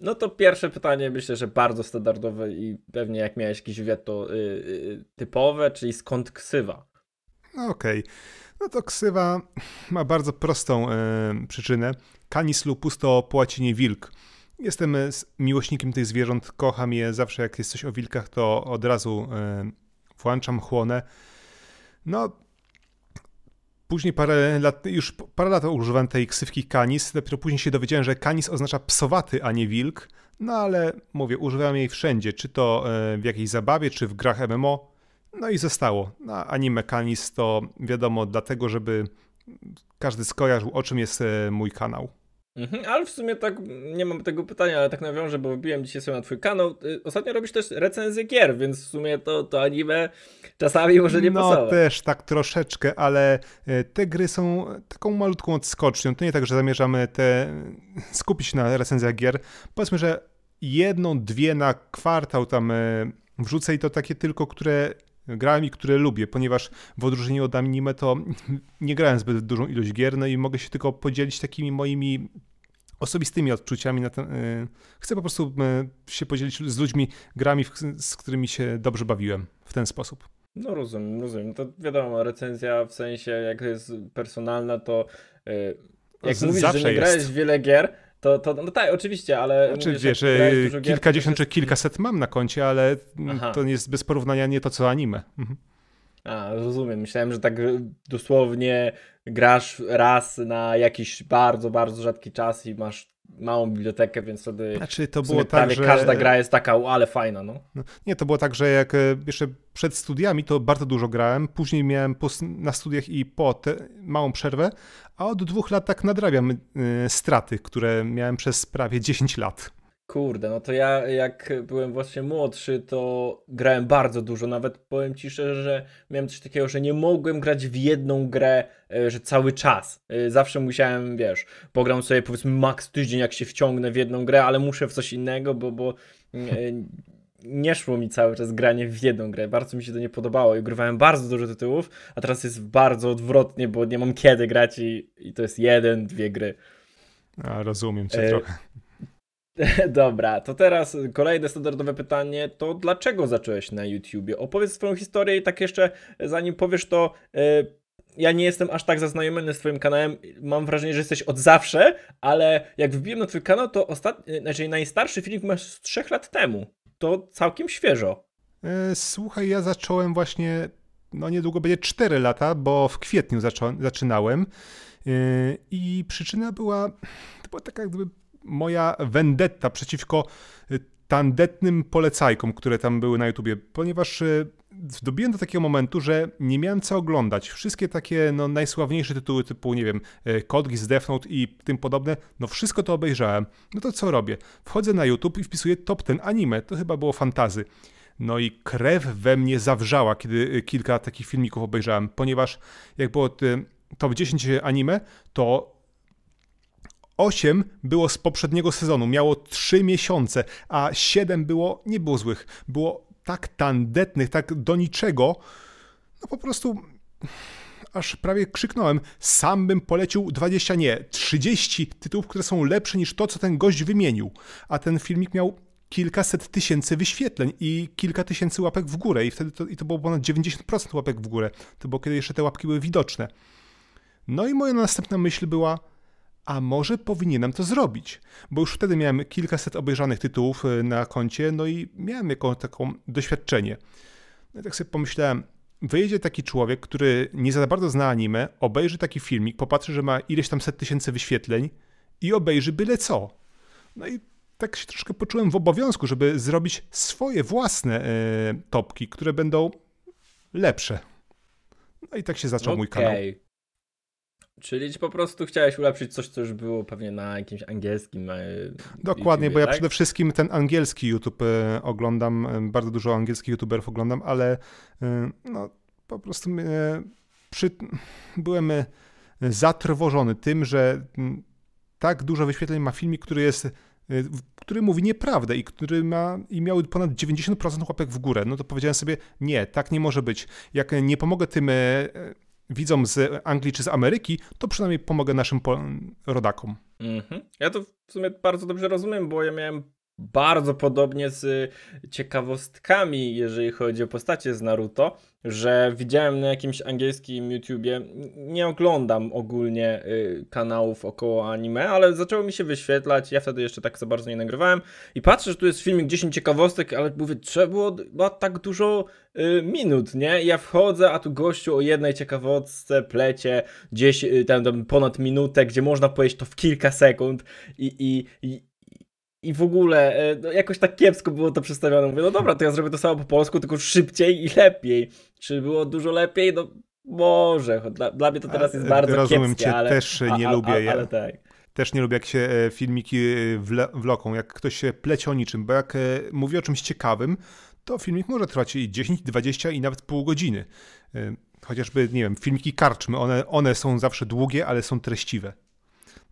No to pierwsze pytanie myślę, że bardzo standardowe i pewnie jak miałeś jakiś wywiad to yy, typowe, czyli skąd ksywa? No okej. Okay. No to ksywa ma bardzo prostą yy, przyczynę. Canis lupus to po łacinie wilk. Jestem y, miłośnikiem tych zwierząt, kocham je. Zawsze jak jest coś o wilkach, to od razu y, włączam chłonę. No, Później parę lat, już parę lat używałem tej ksywki kanis, dopiero później się dowiedziałem, że kanis oznacza psowaty, a nie wilk, no ale mówię, używałem jej wszędzie, czy to e, w jakiejś zabawie, czy w grach MMO, no i zostało. No, anime kanis to wiadomo dlatego, żeby każdy skojarzył o czym jest e, mój kanał. Mhm, ale w sumie tak, nie mam tego pytania, ale tak nawiążę, bo wbiłem dzisiaj sobie na twój kanał. Y, ostatnio robisz też recenzję gier, więc w sumie to, to anime czasami może nie pasowało. No też tak troszeczkę, ale y, te gry są taką malutką odskocznią. To nie tak, że zamierzamy te skupić na recenzjach gier. Powiedzmy, że jedną, dwie na kwartał tam y, wrzucę i to takie tylko, które grałem i które lubię, ponieważ w odróżnieniu od anime to nie grałem zbyt dużą ilość gier, no i mogę się tylko podzielić takimi moimi osobistymi odczuciami. Na ten, y, chcę po prostu y, się podzielić z ludźmi grami, w, z którymi się dobrze bawiłem w ten sposób. No rozumiem, rozumiem. To wiadomo, recenzja w sensie jak jest personalna, to y, jak mówisz, że nie grałeś jest. wiele gier, to, to no tak, oczywiście, ale... Znaczy mówisz, wiesz, y, kilkadziesiąt gier, czy kilkaset mam na koncie, ale mm, Aha. to jest bez porównania nie to co anime. Mhm. A, rozumiem. Myślałem, że tak dosłownie grasz raz na jakiś bardzo, bardzo rzadki czas i masz małą bibliotekę, więc wtedy znaczy, to było tak, że... każda gra jest taka, ale fajna. No. no. Nie, to było tak, że jak e, jeszcze przed studiami to bardzo dużo grałem, później miałem po, na studiach i po małą przerwę, a od dwóch lat tak nadrabiam e, straty, które miałem przez prawie 10 lat. Kurde, no to ja jak byłem właśnie młodszy, to grałem bardzo dużo. Nawet powiem ci szczerze, że miałem coś takiego, że nie mogłem grać w jedną grę, e, że cały czas. E, zawsze musiałem, wiesz, pogram sobie powiedzmy maks tydzień, jak się wciągnę w jedną grę, ale muszę w coś innego, bo, bo mm, e, nie szło mi cały czas granie w jedną grę. Bardzo mi się to nie podobało i grywałem bardzo dużo tytułów, a teraz jest bardzo odwrotnie, bo nie mam kiedy grać i, i to jest jeden, dwie gry. A, rozumiem cię e... trochę. Dobra, to teraz kolejne standardowe pytanie, to dlaczego zacząłeś na YouTubie? Opowiedz swoją historię i tak jeszcze, zanim powiesz to, e, ja nie jestem aż tak zaznajomiony z Twoim kanałem. Mam wrażenie, że jesteś od zawsze, ale jak wbiłem na Twój kanał, to ostatni, e, znaczy najstarszy filmik masz z 3 lat temu. To całkiem świeżo. E, słuchaj, ja zacząłem właśnie, no niedługo będzie 4 lata, bo w kwietniu zaczą, zaczynałem. I przyczyna była, to była taka jakby moja vendetta przeciwko y, tandetnym polecajkom, które tam były na YouTubie, ponieważ y, dobiłem do takiego momentu, że nie miałem co oglądać. Wszystkie takie no, najsławniejsze tytuły typu, nie wiem, y, Code z Death Note i tym podobne, no wszystko to obejrzałem. No to co robię? Wchodzę na YouTube i wpisuję top ten anime, to chyba było fantazy. No i krew we mnie zawrzała, kiedy kilka takich filmików obejrzałem, ponieważ jak było top 10 anime, to 8 było z poprzedniego sezonu, miało 3 miesiące, a 7 było, nie było złych, było tak tandetnych, tak do niczego, no po prostu aż prawie krzyknąłem, sam bym polecił 20, nie, 30 tytułów, które są lepsze niż to, co ten gość wymienił. A ten filmik miał kilkaset tysięcy wyświetleń i kilka tysięcy łapek w górę i wtedy to, i to było ponad 90% łapek w górę. To było, kiedy jeszcze te łapki były widoczne. No i moja następna myśl była, a może powinienem to zrobić, bo już wtedy miałem kilkaset obejrzanych tytułów y, na koncie, no i miałem jakąś taką doświadczenie. No i tak sobie pomyślałem, wyjedzie taki człowiek, który nie za bardzo zna anime, obejrzy taki filmik, popatrzy, że ma ileś tam set tysięcy wyświetleń i obejrzy byle co. No i tak się troszkę poczułem w obowiązku, żeby zrobić swoje własne y, topki, które będą lepsze. No i tak się zaczął okay. mój kanał. Czyli po prostu chciałeś ulepszyć coś, co już było pewnie na jakimś angielskim. E, Dokładnie, YouTube, bo ja tak? przede wszystkim ten angielski YouTube e, oglądam, e, bardzo dużo angielskich YouTuberów oglądam, ale no, po prostu przy, byłem zatrwożony tym, że tak dużo wyświetleń ma filmik, który jest który mówi nieprawdę i który ma i miały ponad 90% łapek w górę, no to powiedziałem sobie, nie, tak nie może być. Jak nie pomogę tym widzą z Anglii czy z Ameryki, to przynajmniej pomogę naszym rodakom. Mhm. Ja to w sumie bardzo dobrze rozumiem, bo ja miałem bardzo podobnie z y, ciekawostkami, jeżeli chodzi o postacie z Naruto, że widziałem na jakimś angielskim YouTubie, nie oglądam ogólnie y, kanałów około anime, ale zaczęło mi się wyświetlać, ja wtedy jeszcze tak za bardzo nie nagrywałem i patrzę, że tu jest filmik 10 ciekawostek, ale mówię, trzeba było ma tak dużo y, minut, nie? ja wchodzę, a tu gościu o jednej ciekawostce plecie gdzieś tam, tam ponad minutę, gdzie można powiedzieć to w kilka sekund i, i i w ogóle e, no, jakoś tak kiepsko było to przedstawione. Mówię, no dobra, to ja zrobię to samo po polsku, tylko szybciej i lepiej. Czy było dużo lepiej? No może. Dla, dla mnie to teraz jest e, bardzo rozumiem kiepskie. Rozumiem cię, ale, też nie a, a, lubię. ale tak. Też nie lubię, jak się e, filmiki wloką, jak ktoś się pleci o niczym, bo jak mówi o czymś ciekawym, to filmik może trwać i 10, 20 i nawet pół godziny. Chociażby, nie wiem, filmiki karczmy, one, one są zawsze długie, ale są treściwe.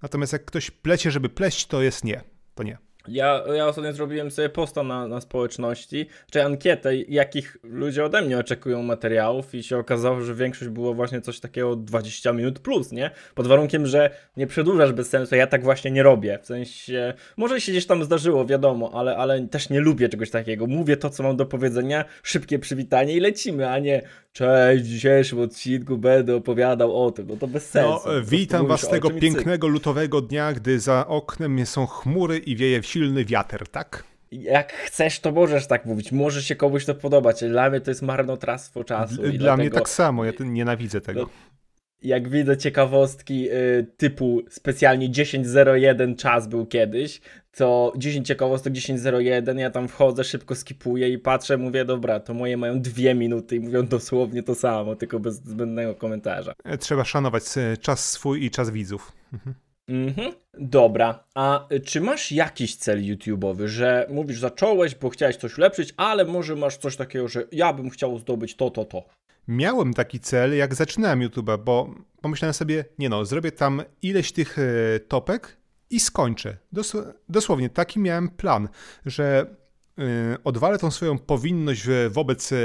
Natomiast jak ktoś plecie, żeby pleść, to jest nie. To nie. Ja, ja ostatnio zrobiłem sobie posta na, na społeczności, czy ankietę, jakich ludzie ode mnie oczekują materiałów i się okazało, że większość było właśnie coś takiego 20 minut plus, nie? Pod warunkiem, że nie przedłużasz bez sensu, ja tak właśnie nie robię, w sensie, może się gdzieś tam zdarzyło, wiadomo, ale, ale też nie lubię czegoś takiego, mówię to, co mam do powiedzenia, szybkie przywitanie i lecimy, a nie cześć, w dzisiejszym odcinku będę opowiadał o tym, no to bez no, sensu. No, witam was tego pięknego lutowego dnia, gdy za oknem są chmury i wieje w silny wiatr, tak? Jak chcesz, to możesz tak mówić. Może się komuś to podobać. Dla mnie to jest marnotrawstwo czasu. Dla mnie tak samo, ja nienawidzę tego. No, jak widzę ciekawostki y, typu specjalnie 10.01 czas był kiedyś, to 10 ciekawostek 10.01, ja tam wchodzę, szybko skipuję i patrzę, mówię, dobra, to moje mają dwie minuty i mówią dosłownie to samo, tylko bez zbędnego komentarza. E, trzeba szanować e, czas swój i czas widzów. Mhm. Mhm, dobra. A czy masz jakiś cel YouTube'owy, że mówisz, zacząłeś, bo chciałeś coś ulepszyć, ale może masz coś takiego, że ja bym chciał zdobyć to, to, to? Miałem taki cel, jak zaczynałem YouTube'a, bo pomyślałem sobie, nie no, zrobię tam ileś tych e, topek i skończę. Dos dosłownie taki miałem plan, że yy, odwalę tą swoją powinność wobec e,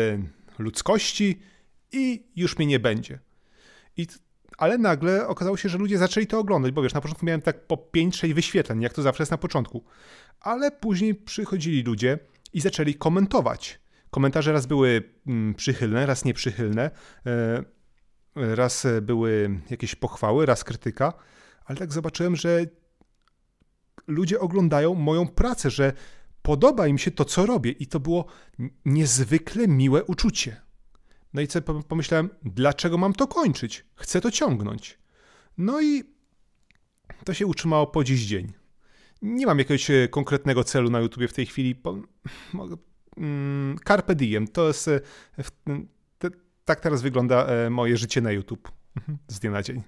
ludzkości i już mnie nie będzie. I ale nagle okazało się, że ludzie zaczęli to oglądać, bo wiesz, na początku miałem tak po 5-6 wyświetleń, jak to zawsze jest na początku. Ale później przychodzili ludzie i zaczęli komentować. Komentarze raz były mm, przychylne, raz nieprzychylne, e, raz były jakieś pochwały, raz krytyka, ale tak zobaczyłem, że ludzie oglądają moją pracę, że podoba im się to, co robię, i to było niezwykle miłe uczucie. No i co pomyślałem, dlaczego mam to kończyć? Chcę to ciągnąć. No i to się utrzymało po dziś dzień. Nie mam jakiegoś e, konkretnego celu na YouTubie w tej chwili. Mm, carpe diem. To jest... E, tak teraz wygląda e, moje życie na YouTube. Mhm, z dnia na dzień.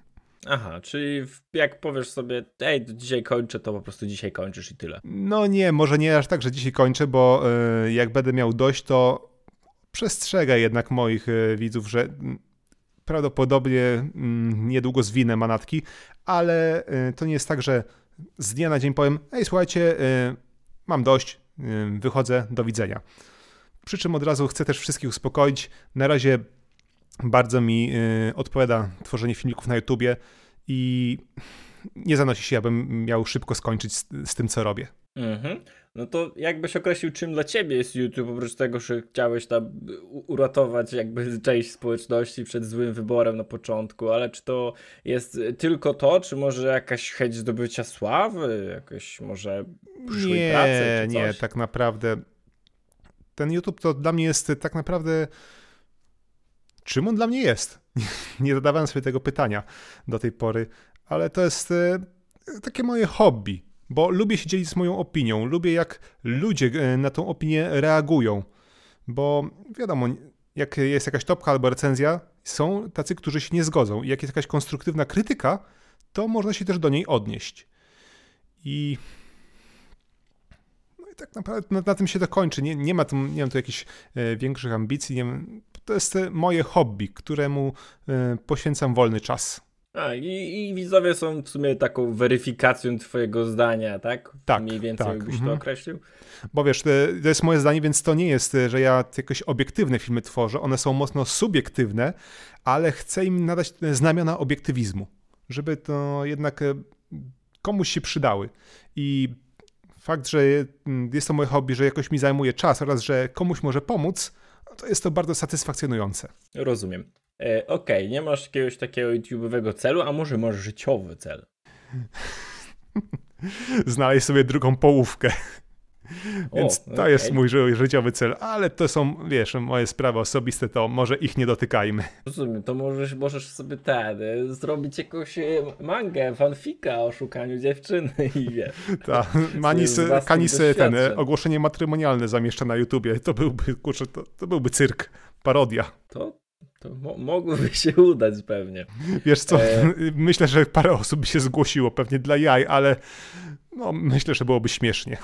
Aha, czyli jak powiesz sobie, ej, dzisiaj kończę, to po prostu dzisiaj kończysz i tyle. No nie, może nie aż tak, że dzisiaj kończę, bo jak będę miał dość, to Przestrzega jednak moich e, widzów, że mm, prawdopodobnie mm, niedługo zwinę manatki, ale e, to nie jest tak, że z dnia na dzień powiem: Ej, słuchajcie, e, mam dość, wychodzę, do widzenia. Przy czym od razu chcę też wszystkich uspokoić. Na razie bardzo mi odpowiada tworzenie filmików na YouTubie i nie zanosi się, abym miał szybko skończyć z, tym, co robię. Mhm no to jakbyś określił, czym dla ciebie jest YouTube, oprócz tego, że chciałeś tam uratować jakby część społeczności przed złym wyborem na początku, ale czy to jest tylko to, czy może jakaś chęć zdobycia sławy, jakieś może przyszłej nie, pracy? Czy coś? Nie, tak naprawdę. Ten YouTube to dla mnie jest tak naprawdę. Czym on dla mnie jest? nie zadawałem sobie tego pytania do tej pory, ale to jest e, takie moje hobby bo lubię się dzielić z moją opinią, lubię jak ludzie e, na tą opinię reagują, bo wiadomo, jak jest jakaś topka albo recenzja, są tacy, którzy się nie zgodzą i jak jest jakaś konstruktywna krytyka, to można się też do niej odnieść. I no i tak naprawdę na, na, tym się to kończy. Nie, nie, ma tu, nie mam tu jakichś e, większych ambicji. Nie, to jest e, moje hobby, któremu e, poświęcam wolny czas. A, i, i, widzowie są w sumie taką weryfikacją twojego zdania, tak? Tak. Mniej więcej tak. byś to mhm. określił. Bo wiesz, to jest moje zdanie, więc to nie jest, że ja jakieś obiektywne filmy tworzę. One są mocno subiektywne, ale chcę im nadać znamiona obiektywizmu, żeby to jednak e, komuś się przydały. I fakt, że mm, jest to moje hobby, że jakoś mi zajmuje czas oraz że komuś może pomóc, to jest to bardzo satysfakcjonujące. Rozumiem. E, okej, okay, nie masz jakiegoś takiego YouTube'owego celu, a może masz życiowy cel? Znaleźć sobie drugą połówkę. O, Więc to jest mój życiowy cel, ale to są, wiesz, moje sprawy osobiste, to może ich nie dotykajmy. Rozumiem, to możesz, możesz sobie ten, y, zrobić jakąś y, mangę, fanfika o szukaniu dziewczyny i wie. Tak, Manis, Kanis ten, y, ogłoszenie matrymonialne zamieszcza na YouTubie, to byłby, kurczę, to, to byłby cyrk, parodia. To to mo mogłoby się udać pewnie. Wiesz co, e... myślę, że parę osób by się zgłosiło pewnie dla jaj, ale no, myślę, że byłoby śmiesznie.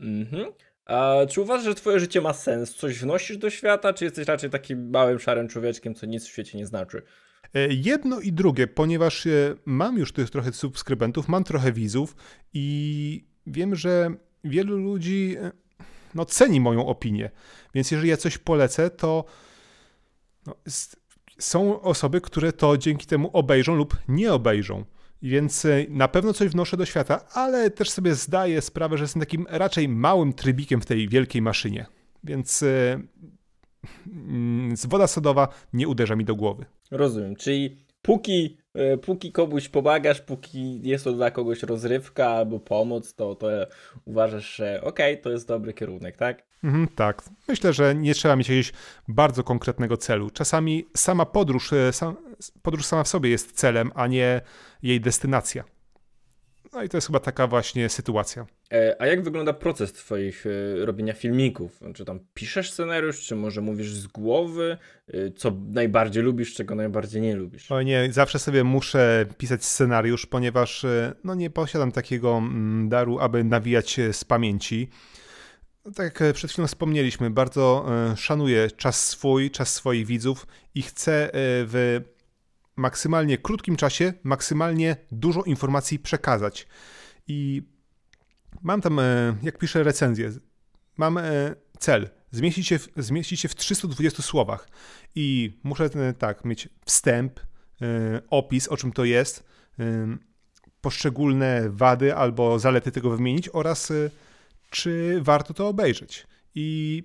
Mhm. a czy uważasz, że twoje życie ma sens? Coś wnosisz do świata, czy jesteś raczej takim małym, szarym człowieczkiem, co nic w świecie nie znaczy? E, jedno i drugie, ponieważ e, mam już tych trochę subskrybentów, mam trochę widzów i wiem, że wielu ludzi e, no, ceni moją opinię. Więc jeżeli ja coś polecę, to no, są osoby, które to dzięki temu obejrzą lub nie obejrzą. Więc e, na pewno coś wnoszę do świata, ale też sobie zdaję sprawę, że jestem takim raczej małym trybikiem w tej wielkiej maszynie. Więc e, mm, woda sodowa nie uderza mi do głowy. Rozumiem, czyli póki, e, póki komuś pomagasz, póki jest to dla kogoś rozrywka albo pomoc, to, to uważasz, że okej, okay, to jest dobry kierunek, tak? Mhm, tak. Myślę, że nie trzeba mieć jakiegoś bardzo konkretnego celu. Czasami sama podróż, e, sam, podróż sama w sobie jest celem, a nie jej destynacja. No i to jest chyba taka właśnie sytuacja. E, a jak wygląda proces Twoich e, robienia filmików? Czy tam piszesz scenariusz, czy może mówisz z głowy, co najbardziej lubisz, czego najbardziej nie lubisz? O nie, zawsze sobie muszę pisać scenariusz, ponieważ no nie posiadam takiego mm, daru, aby nawijać z pamięci. No tak jak e, przed chwilą wspomnieliśmy, bardzo e, szanuję czas swój, czas swoich widzów i chcę e, w maksymalnie krótkim czasie maksymalnie dużo informacji przekazać. I mam tam, jak piszę recenzję, mam cel. zmieścić się, w, się w 320 słowach i muszę tak mieć wstęp, opis, o czym to jest, poszczególne wady albo zalety tego wymienić oraz czy warto to obejrzeć. I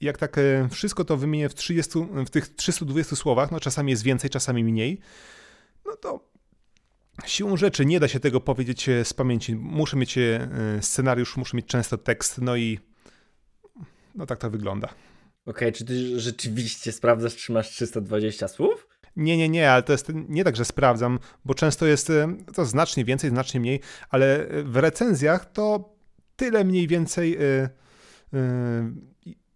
jak tak e, wszystko to wymienię w, 30, w tych 320 słowach, no czasami jest więcej, czasami mniej, no to siłą rzeczy nie da się tego powiedzieć e, z pamięci. Muszę mieć e, scenariusz, muszę mieć często tekst, no i no tak to wygląda. Okej, okay, czy ty rzeczywiście sprawdzasz, czy masz 320 słów? Nie, nie, nie, ale to jest nie tak, że sprawdzam, bo często jest to znacznie więcej, znacznie mniej, ale w recenzjach to tyle mniej więcej y,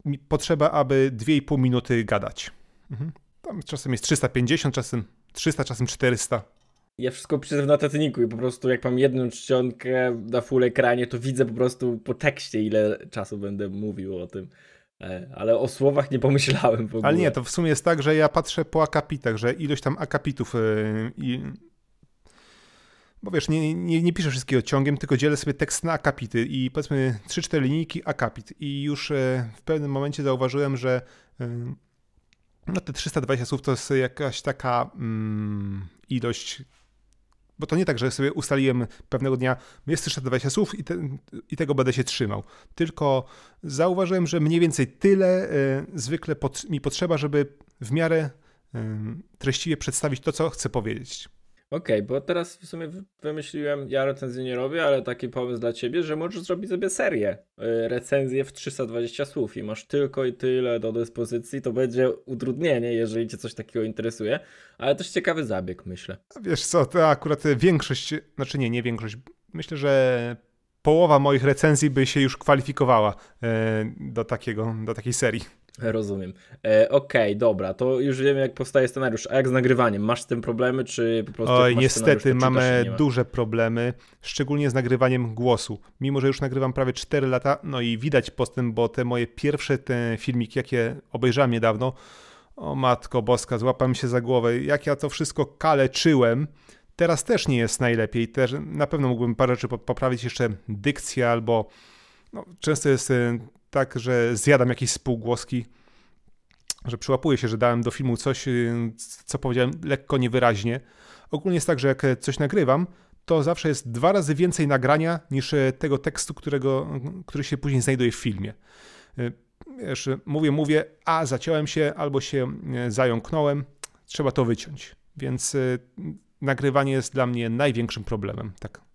y, potrzeba, aby 2,5 minuty gadać. Mhm. Tam czasem jest 350, czasem 300, czasem 400. Ja wszystko piszę w notatniku i po prostu jak mam jedną czcionkę na full ekranie, to widzę po prostu po tekście, ile czasu będę mówił o tym. E, ale o słowach nie pomyślałem w ogóle. Ale nie, to w sumie jest tak, że ja patrzę po akapitach, że ilość tam akapitów y, i bo wiesz, nie, nie, nie piszę wszystkiego ciągiem, tylko dzielę sobie tekst na akapity i powiedzmy 3-4 linijki akapit. I już e, w pewnym momencie zauważyłem, że e, no te 320 słów to jest jakaś taka mm, ilość, bo to nie tak, że sobie ustaliłem pewnego dnia, jest 320 słów i, te, i tego będę się trzymał. Tylko zauważyłem, że mniej więcej tyle y, zwykle mi potrzeba, żeby w miarę y, treściwie przedstawić to, co chcę powiedzieć. Okej, okay, bo teraz w sumie wymyśliłem, ja recenzję nie robię, ale taki pomysł dla ciebie, że możesz zrobić sobie serię, y, recenzję w 320 słów i masz tylko i tyle do dyspozycji, to będzie utrudnienie, jeżeli cię coś takiego interesuje, ale też ciekawy zabieg, myślę. Wiesz co, to akurat większość, znaczy nie, nie większość, myślę, że połowa moich recenzji by się już kwalifikowała y, do, takiego, do takiej serii. Rozumiem. E, Okej, okay, dobra, to już wiemy, jak powstaje scenariusz. A jak z nagrywaniem? Masz z tym problemy, czy po prostu. Oj, niestety mamy duże problemy, szczególnie z nagrywaniem głosu. Mimo, że już nagrywam prawie 4 lata, no i widać postęp, bo te moje pierwsze te filmiki, jakie obejrzałem niedawno, o matko boska, złapam się za głowę, jak ja to wszystko kaleczyłem. Teraz też nie jest najlepiej. Też na pewno mógłbym parę rzeczy poprawić, jeszcze dykcję albo. No, często jest e, tak, że zjadam jakieś spółgłoski, że przyłapuję się, że dałem do filmu coś, y, co powiedziałem lekko niewyraźnie. Ogólnie jest tak, że jak coś nagrywam, to zawsze jest dwa razy więcej nagrania niż e, tego tekstu, którego, który się później znajduje w filmie. Y, wiesz, mówię, mówię, a zaciąłem się albo się e, zająknąłem, trzeba to wyciąć. Więc e, nagrywanie jest dla mnie największym problemem. Tak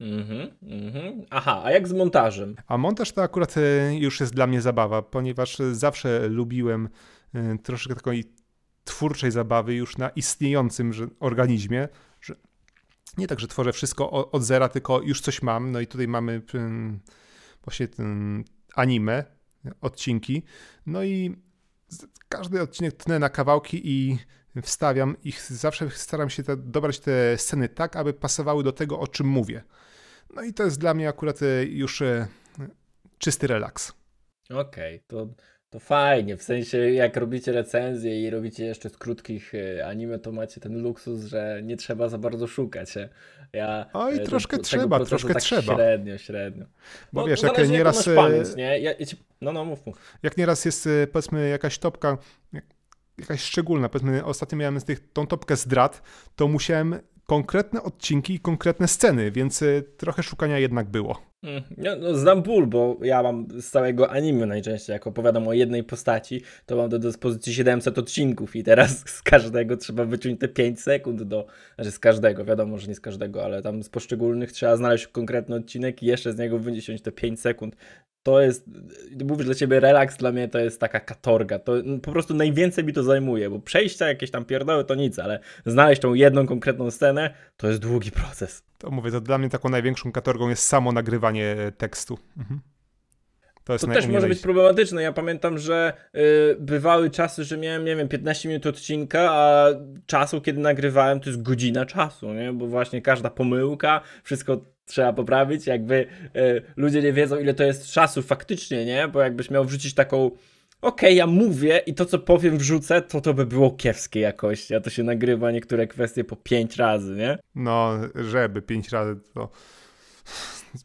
Mhm, mhm. Aha, a jak z montażem? A montaż to akurat e, już jest dla mnie zabawa, ponieważ zawsze lubiłem e, troszkę takiej twórczej zabawy już na istniejącym organizmie, nie tak, że tworzę wszystko od zera, tylko już coś mam. No i tutaj mamy mm, właśnie ten anime, odcinki. No i każdy odcinek tnę na kawałki i wstawiam ich. Zawsze staram się dobrać te sceny tak, aby pasowały do tego, o czym mówię. No i to jest dla mnie akurat e, już e, czysty relaks. Okej, okay, to, to fajnie. W sensie, jak robicie recenzje i robicie jeszcze z krótkich e, anime, to macie ten luksus, że nie trzeba za bardzo szukać. Ja no i troszkę trzeba, troszkę tak trzeba. Średnio, średnio. Bo no, wiesz, no jak nieraz. Pamięć, nie? Ja, ja ci... No, no, mów, mów. Jak nieraz jest, powiedzmy, jakaś topka jakaś szczególna. Powiedzmy, ostatnio miałem z tych, tą topkę zdrad, to musiałem konkretne odcinki i konkretne sceny, więc y, trochę szukania jednak było. Mm, no, znam ból, bo ja mam z całego anime najczęściej, jak opowiadam o jednej postaci, to mam do dyspozycji 700 odcinków i teraz z każdego trzeba wyciąć te 5 sekund do, znaczy z każdego, wiadomo, że nie z każdego, ale tam z poszczególnych trzeba znaleźć konkretny odcinek i jeszcze z niego wyciąć te 5 sekund to jest, mówisz dla ciebie relaks, dla mnie to jest taka katorga. To po prostu najwięcej mi to zajmuje, bo przejścia jakieś tam pierdoły to nic, ale znaleźć tą jedną konkretną scenę to jest długi proces. To mówię, to dla mnie taką największą katorgą jest samo nagrywanie e, tekstu. Mhm. To, to też może być problematyczne. Ja pamiętam, że yy, bywały czasy, że miałem, nie wiem, 15 minut odcinka, a czasu, kiedy nagrywałem, to jest godzina czasu, nie? Bo właśnie każda pomyłka, wszystko trzeba poprawić, jakby e, ludzie nie wiedzą ile to jest czasu faktycznie, nie? Bo jakbyś miał wrzucić taką okej, okay, ja mówię i to, co powiem, wrzucę, to to by było kiepskie jakości, a to się nagrywa niektóre kwestie po pięć razy, nie? No, żeby pięć razy to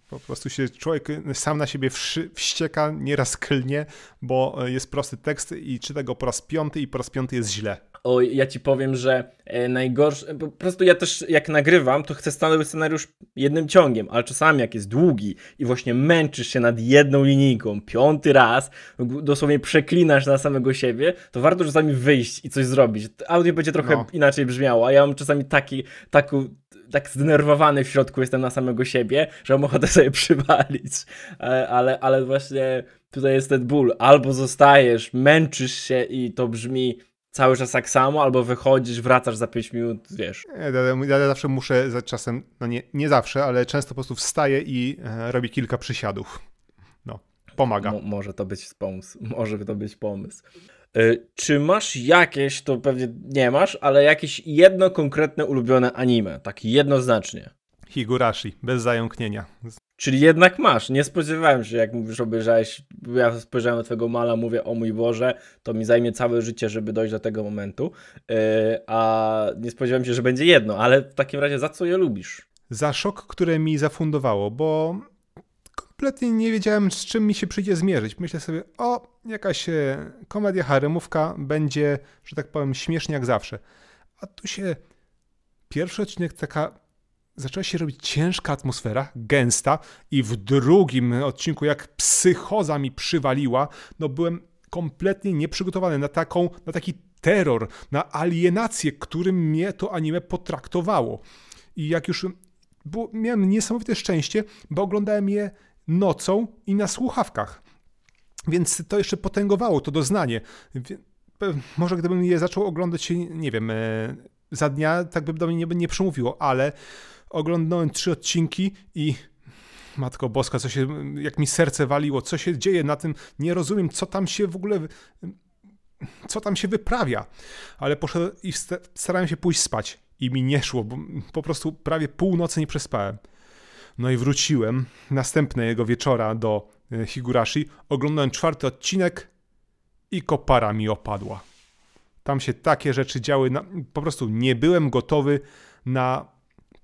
po prostu się człowiek sam na siebie wścieka, nieraz klnie, bo jest prosty tekst i czyta go po raz piąty i po raz piąty jest źle. O, ja ci powiem, że e, najgorsze. Po prostu ja też jak nagrywam, to chcę stanowić scenariusz jednym ciągiem, ale czasami jak jest długi i właśnie męczysz się nad jedną linijką, piąty raz, dosłownie przeklinasz na samego siebie, to warto czasami wyjść i coś zrobić. Audio będzie trochę no. inaczej brzmiało, a ja mam czasami taki, taką tak zdenerwowany w środku jestem na samego siebie, że mam ochotę sobie przywalić. E, ale, ale właśnie tutaj jest ten ból. Albo zostajesz, męczysz się i to brzmi cały czas tak samo, albo wychodzisz, wracasz za 5 minut, wiesz. Ja, ja zawsze muszę za czasem, no nie, nie zawsze, ale często po prostu wstaję i e, robię kilka przysiadów. No, pomaga. może to być pomysł, może to być pomysł. E, czy masz jakieś, to pewnie nie masz, ale jakieś jedno konkretne ulubione anime, tak jednoznacznie? Higurashi, bez zająknienia. Czyli jednak masz. Nie spodziewałem się, jak mówisz, obejrzałeś, ja spojrzałem na twojego mala, mówię, o mój Boże, to mi zajmie całe życie, żeby dojść do tego momentu. Yy, a nie spodziewałem się, że będzie jedno, ale w takim razie za co je lubisz? Za szok, który mi zafundowało, bo kompletnie nie wiedziałem, z czym mi się przyjdzie zmierzyć. Myślę sobie, o, jakaś e, komedia haremówka będzie, że tak powiem, śmiesznie jak zawsze. A tu się pierwszy odcinek taka zaczęła się robić ciężka atmosfera, gęsta i w drugim odcinku, jak psychoza mi przywaliła, no byłem kompletnie nieprzygotowany na taką, na taki terror, na alienację, którym mnie to anime potraktowało. I jak już bo miałem niesamowite szczęście, bo oglądałem je nocą i na słuchawkach. Więc to jeszcze potęgowało to doznanie. Może gdybym je zaczął oglądać, nie wiem, e, za dnia, tak by do mnie nie, nie przemówiło, ale oglądnąłem trzy odcinki i Matko Boska, co się, jak mi serce waliło, co się dzieje na tym, nie rozumiem, co tam się w ogóle, co tam się wyprawia. Ale poszedłem i starałem się pójść spać i mi nie szło, bo po prostu prawie północy nie przespałem. No i wróciłem następnego wieczora do e, Higurashi, oglądałem czwarty odcinek i kopara mi opadła. Tam się takie rzeczy działy, na, po prostu nie byłem gotowy na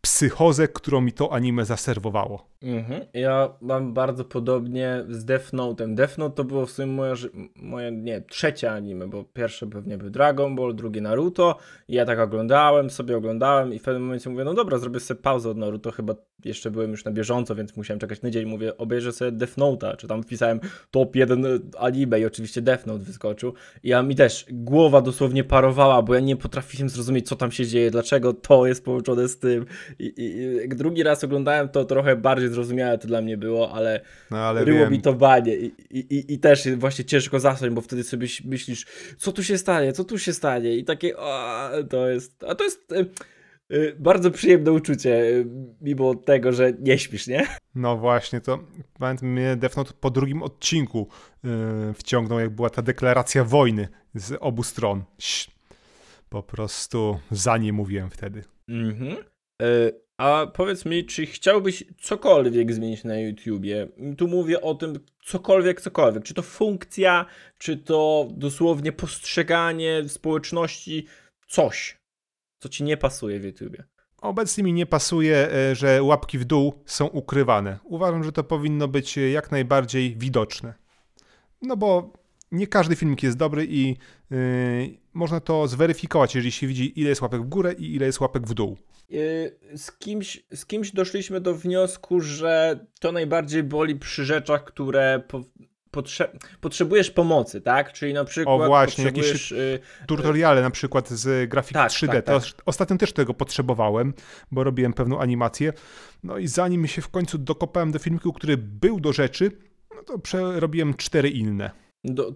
psychozę, którą mi to anime zaserwowało. Mhm. Ja mam bardzo podobnie z Death Note'em. Death Note to było w sumie moja, moja nie, trzecie anime, bo pierwsze pewnie był Dragon Ball, drugie Naruto i ja tak oglądałem, sobie oglądałem i w pewnym momencie mówię, no dobra, zrobię sobie pauzę od Naruto, chyba jeszcze byłem już na bieżąco, więc musiałem czekać tydzień, mówię, obejrzę sobie Death Note'a, czy tam wpisałem top 1 anime i oczywiście Death Note wyskoczył i ja mi też głowa dosłownie parowała, bo ja nie potrafiłem zrozumieć, co tam się dzieje, dlaczego to jest połączone z tym i, i, i drugi raz oglądałem to trochę bardziej zrozumiałe to dla mnie było, ale, no, ale było wiem. mi to banie. I, i, I też właśnie ciężko zasnąć, bo wtedy sobie myślisz, co tu się stanie, co tu się stanie i takie, o, to jest, a to jest y, bardzo przyjemne uczucie, y, mimo tego, że nie śpisz, nie? No właśnie, to pamiętam, mnie Defnot po drugim odcinku y, wciągnął, jak była ta deklaracja wojny z obu stron. Po prostu za nie mówiłem wtedy. Mhm. Y, a powiedz mi, czy chciałbyś cokolwiek zmienić na YouTubie? Tu mówię o tym cokolwiek, cokolwiek. Czy to funkcja, czy to dosłownie postrzeganie społeczności, coś, co ci nie pasuje w YouTubie? Obecnie mi nie pasuje, e, że łapki w dół są ukrywane. Uważam, że to powinno być e, jak najbardziej widoczne. No bo nie każdy filmik jest dobry i yy, można to zweryfikować, jeżeli się widzi, ile jest łapek w górę i ile jest łapek w dół. Y, z kimś, z kimś doszliśmy do wniosku, że to najbardziej boli przy rzeczach, które po, potrze potrzebujesz pomocy, tak? Czyli na przykład. O właśnie, jakieś y, y tutoriale na przykład z grafiki tak, 3D. Tak, tak. Ostatnio też tego potrzebowałem, bo robiłem pewną animację. No i zanim się w końcu dokopałem do filmiku, który był do rzeczy, no to przerobiłem cztery inne.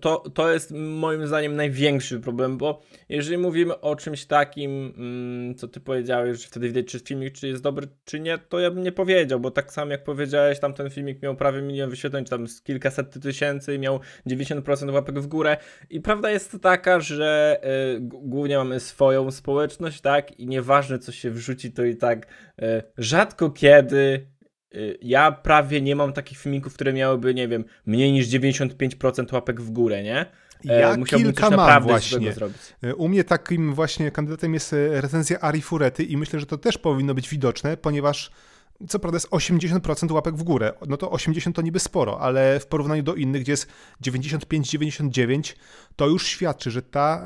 To, to jest moim zdaniem największy problem, bo jeżeli mówimy o czymś takim, mm, co ty powiedziałeś, że wtedy widać, czy filmik czy jest dobry, czy nie, to ja bym nie powiedział, bo tak samo jak powiedziałeś, tam ten filmik miał prawie milion wyświetleń, czy tam kilkaset tysięcy, miał 90% łapek w górę. I prawda jest taka, że y, głównie mamy swoją społeczność, tak, i nieważne co się wrzuci, to i tak y, rzadko kiedy Y, ja prawie nie mam takich filmików, które miałyby, nie wiem, mniej niż 95% łapek w górę, nie? E, ja Musiałbym kilka coś mam właśnie. Zrobić. E, u mnie takim właśnie kandydatem jest e, recenzja Ari Furety i myślę, że to też powinno być widoczne, ponieważ co prawda jest 80% łapek w górę. No to 80 to niby sporo, ale w porównaniu do innych, gdzie jest 95-99, to już świadczy, że ta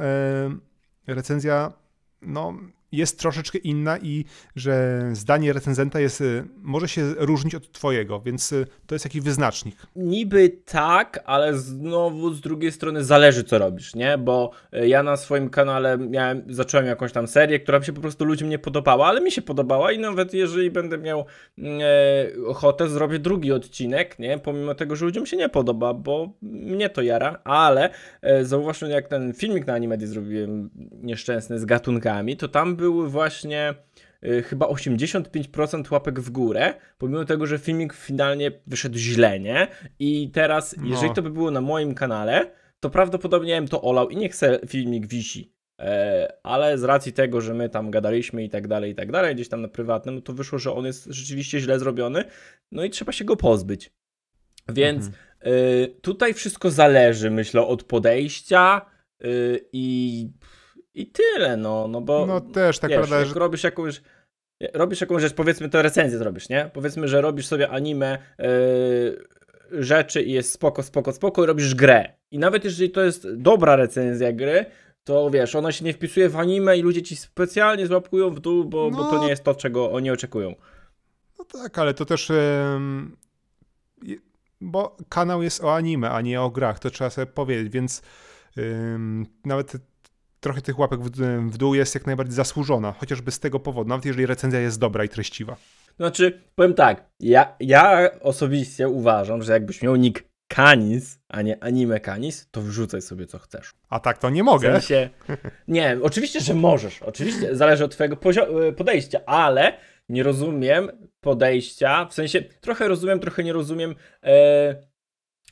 recenzja no, jest troszeczkę inna i że zdanie recenzenta jest, y, może się różnić od twojego, więc y, to jest jakiś wyznacznik. Niby tak, ale znowu z drugiej strony zależy co robisz, nie? Bo y, ja na swoim kanale miałem, zacząłem jakąś tam serię, która się po prostu ludziom nie podobała, ale mi się podobała i nawet jeżeli będę miał mm, e, ochotę, zrobię drugi odcinek, nie? Pomimo tego, że ludziom się nie podoba, bo mnie to jara, ale e, zauważmy jak ten filmik na animacji zrobiłem nieszczęsny z gatunkami, to tam były właśnie y, chyba 85% łapek w górę, pomimo tego, że filmik finalnie wyszedł źle, nie? I teraz, no. jeżeli to by było na moim kanale, to prawdopodobnie ja bym to olał i niech se filmik wisi. E, ale z racji tego, że my tam gadaliśmy i tak dalej, i tak dalej, gdzieś tam na prywatnym, no to wyszło, że on jest rzeczywiście źle zrobiony, no i trzeba się go pozbyć. Więc mhm. y, tutaj wszystko zależy, myślę, od podejścia y, i i tyle, no, no bo. No też tak wiesz, prawda, że... robisz jakąś. Robisz jakąś rzecz, powiedzmy to recenzję zrobisz, nie? Powiedzmy, że robisz sobie anime yy, rzeczy i jest spoko, spoko, spoko i robisz grę. I nawet jeżeli to jest dobra recenzja gry, to wiesz, ona się nie wpisuje w anime i ludzie ci specjalnie złapkują w dół, bo, no... bo to no. nie jest to, czego oni oczekują. No tak, ale to też... Yy, bo kanał jest o anime, a nie o grach, to trzeba sobie powiedzieć, więc yy, nawet trochę tych łapek w, w dół jest jak najbardziej zasłużona, chociażby z tego powodu, nawet jeżeli recenzja jest dobra i treściwa. Znaczy, powiem tak, ja, ja osobiście uważam, że jakbyś miał nick Kanis, a nie anime Kanis, to wrzucaj sobie co chcesz. A tak to nie mogę. W sensie, nie, oczywiście, że możesz. Oczywiście, zależy od twojego e, podejścia, ale nie rozumiem podejścia, w sensie trochę rozumiem, trochę nie rozumiem e,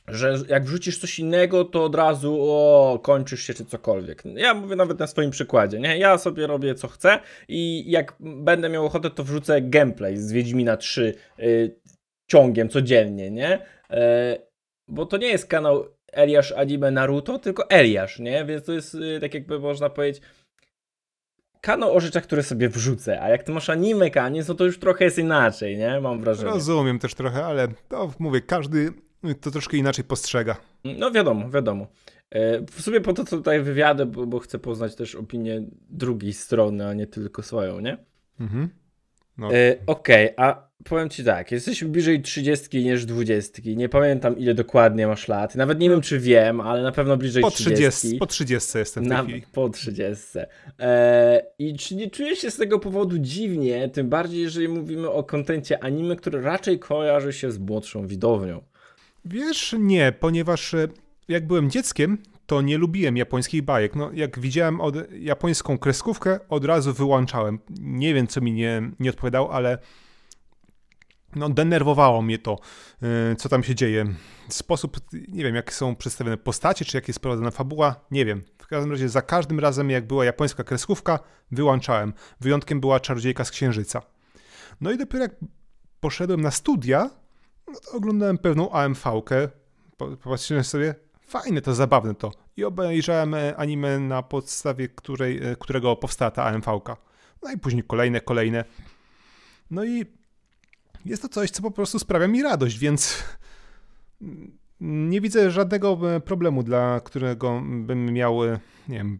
że jak wrzucisz coś innego, to od razu o, kończysz się czy cokolwiek. Ja mówię nawet na swoim przykładzie, nie? Ja sobie robię co chcę i jak będę miał ochotę, to wrzucę gameplay z Wiedźmina 3 y, ciągiem codziennie, nie? Y, bo to nie jest kanał Eliasz Anime Naruto, tylko Eliasz, nie? Więc to jest y, tak jakby można powiedzieć kanał o rzeczach, które sobie wrzucę, a jak ty masz anime kanie, no to już trochę jest inaczej, nie? Mam wrażenie. Rozumiem też trochę, ale to mówię, każdy to troszkę inaczej postrzega. No wiadomo, wiadomo. E, w sumie po to co tutaj wywiadę, bo, bo chcę poznać też opinię drugiej strony, a nie tylko swoją, nie? Mhm. No. E, Okej, okay, a powiem ci tak, jesteśmy bliżej 30 niż 20. Nie pamiętam ile dokładnie masz lat. Nawet nie wiem czy wiem, ale na pewno bliżej po 30. 30 po 30 jestem w tej Nawet chwili. Po 30. E, I czy nie czujesz się z tego powodu dziwnie, tym bardziej jeżeli mówimy o kontencie anime, który raczej kojarzy się z młodszą widownią. Wiesz, nie, ponieważ e, jak byłem dzieckiem, to nie lubiłem japońskich bajek. No, jak widziałem od, japońską kreskówkę, od razu wyłączałem. Nie wiem, co mi nie, nie odpowiadał, ale no, denerwowało mnie to, e, co tam się dzieje. Sposób, nie wiem, jak są przedstawione postacie, czy jak jest prowadzona fabuła, nie wiem. W każdym razie za każdym razem, jak była japońska kreskówka, wyłączałem. Wyjątkiem była Czarodziejka z Księżyca. No i dopiero jak poszedłem na studia, no to oglądałem pewną AMV-kę, popatrzyłem sobie, fajne to, zabawne to. I obejrzałem e, anime, na podstawie której, e, którego powstała ta AMV-ka. No i później kolejne, kolejne. No i jest to coś, co po prostu sprawia mi radość, więc nie widzę żadnego e, problemu, dla którego bym miał, nie wiem,